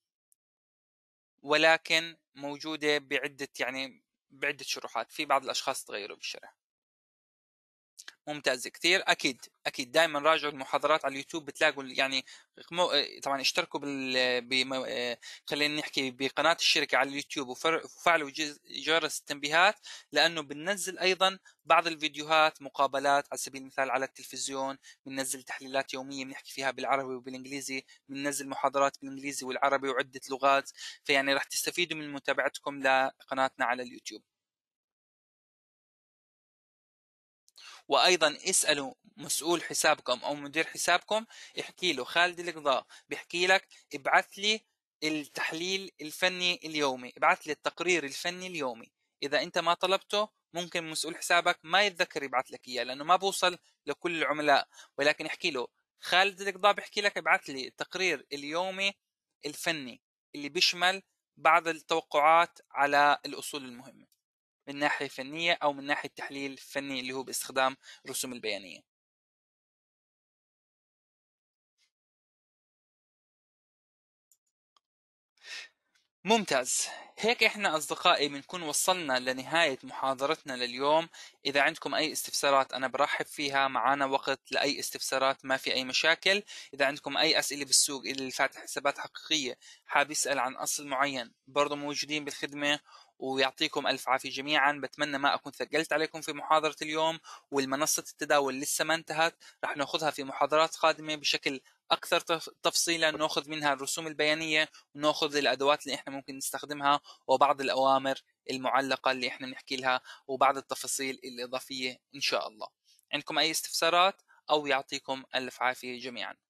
ولكن موجودة بعدة يعني بعده شروحات في بعض الاشخاص تغيروا بالشرح ممتاز كثير اكيد اكيد دائما راجعوا المحاضرات على اليوتيوب بتلاقوا يعني مو... آه، طبعا اشتركوا بال بم... آه، خلينا نحكي بقناه الشركه على اليوتيوب وفعلوا جز... جرس التنبيهات لانه بننزل ايضا بعض الفيديوهات مقابلات على سبيل المثال على التلفزيون بننزل تحليلات يوميه بنحكي فيها بالعربي وبالانجليزي بننزل محاضرات بالانجليزي والعربي وعده لغات فيعني راح تستفيدوا من متابعتكم لقناتنا على اليوتيوب وايضا اسالوا مسؤول حسابكم او مدير حسابكم احكي له خالد القضاء بيحكي لك ابعث لي التحليل الفني اليومي ابعث لي التقرير الفني اليومي اذا انت ما طلبته ممكن مسؤول حسابك ما يتذكر يبعث لك اياه لانه ما بوصل لكل العملاء ولكن احكي له خالد القضاء بيحكي لك ابعث لي التقرير اليومي الفني اللي بيشمل بعض التوقعات على الاصول المهمه من ناحية فنية أو من ناحية تحليل فني اللي هو باستخدام رسوم البيانية ممتاز هيك احنا اصدقائي بنكون وصلنا لنهاية محاضرتنا لليوم اذا عندكم اي استفسارات انا برحب فيها معانا وقت لاي استفسارات ما في اي مشاكل اذا عندكم اي اسئلة بالسوق اللي فاتح حسابات حقيقية حاب يسأل عن اصل معين برضو موجودين بالخدمة ويعطيكم ألف عافية جميعا بتمنى ما أكون ثقلت عليكم في محاضرة اليوم والمنصة التداول لسه ما انتهت رح ناخذها في محاضرات قادمة بشكل أكثر تفصيلا ناخذ منها الرسوم البيانية وناخذ الأدوات اللي إحنا ممكن نستخدمها وبعض الأوامر المعلقة اللي إحنا بنحكي لها وبعض التفاصيل الإضافية إن شاء الله عندكم أي استفسارات أو يعطيكم ألف عافية جميعاً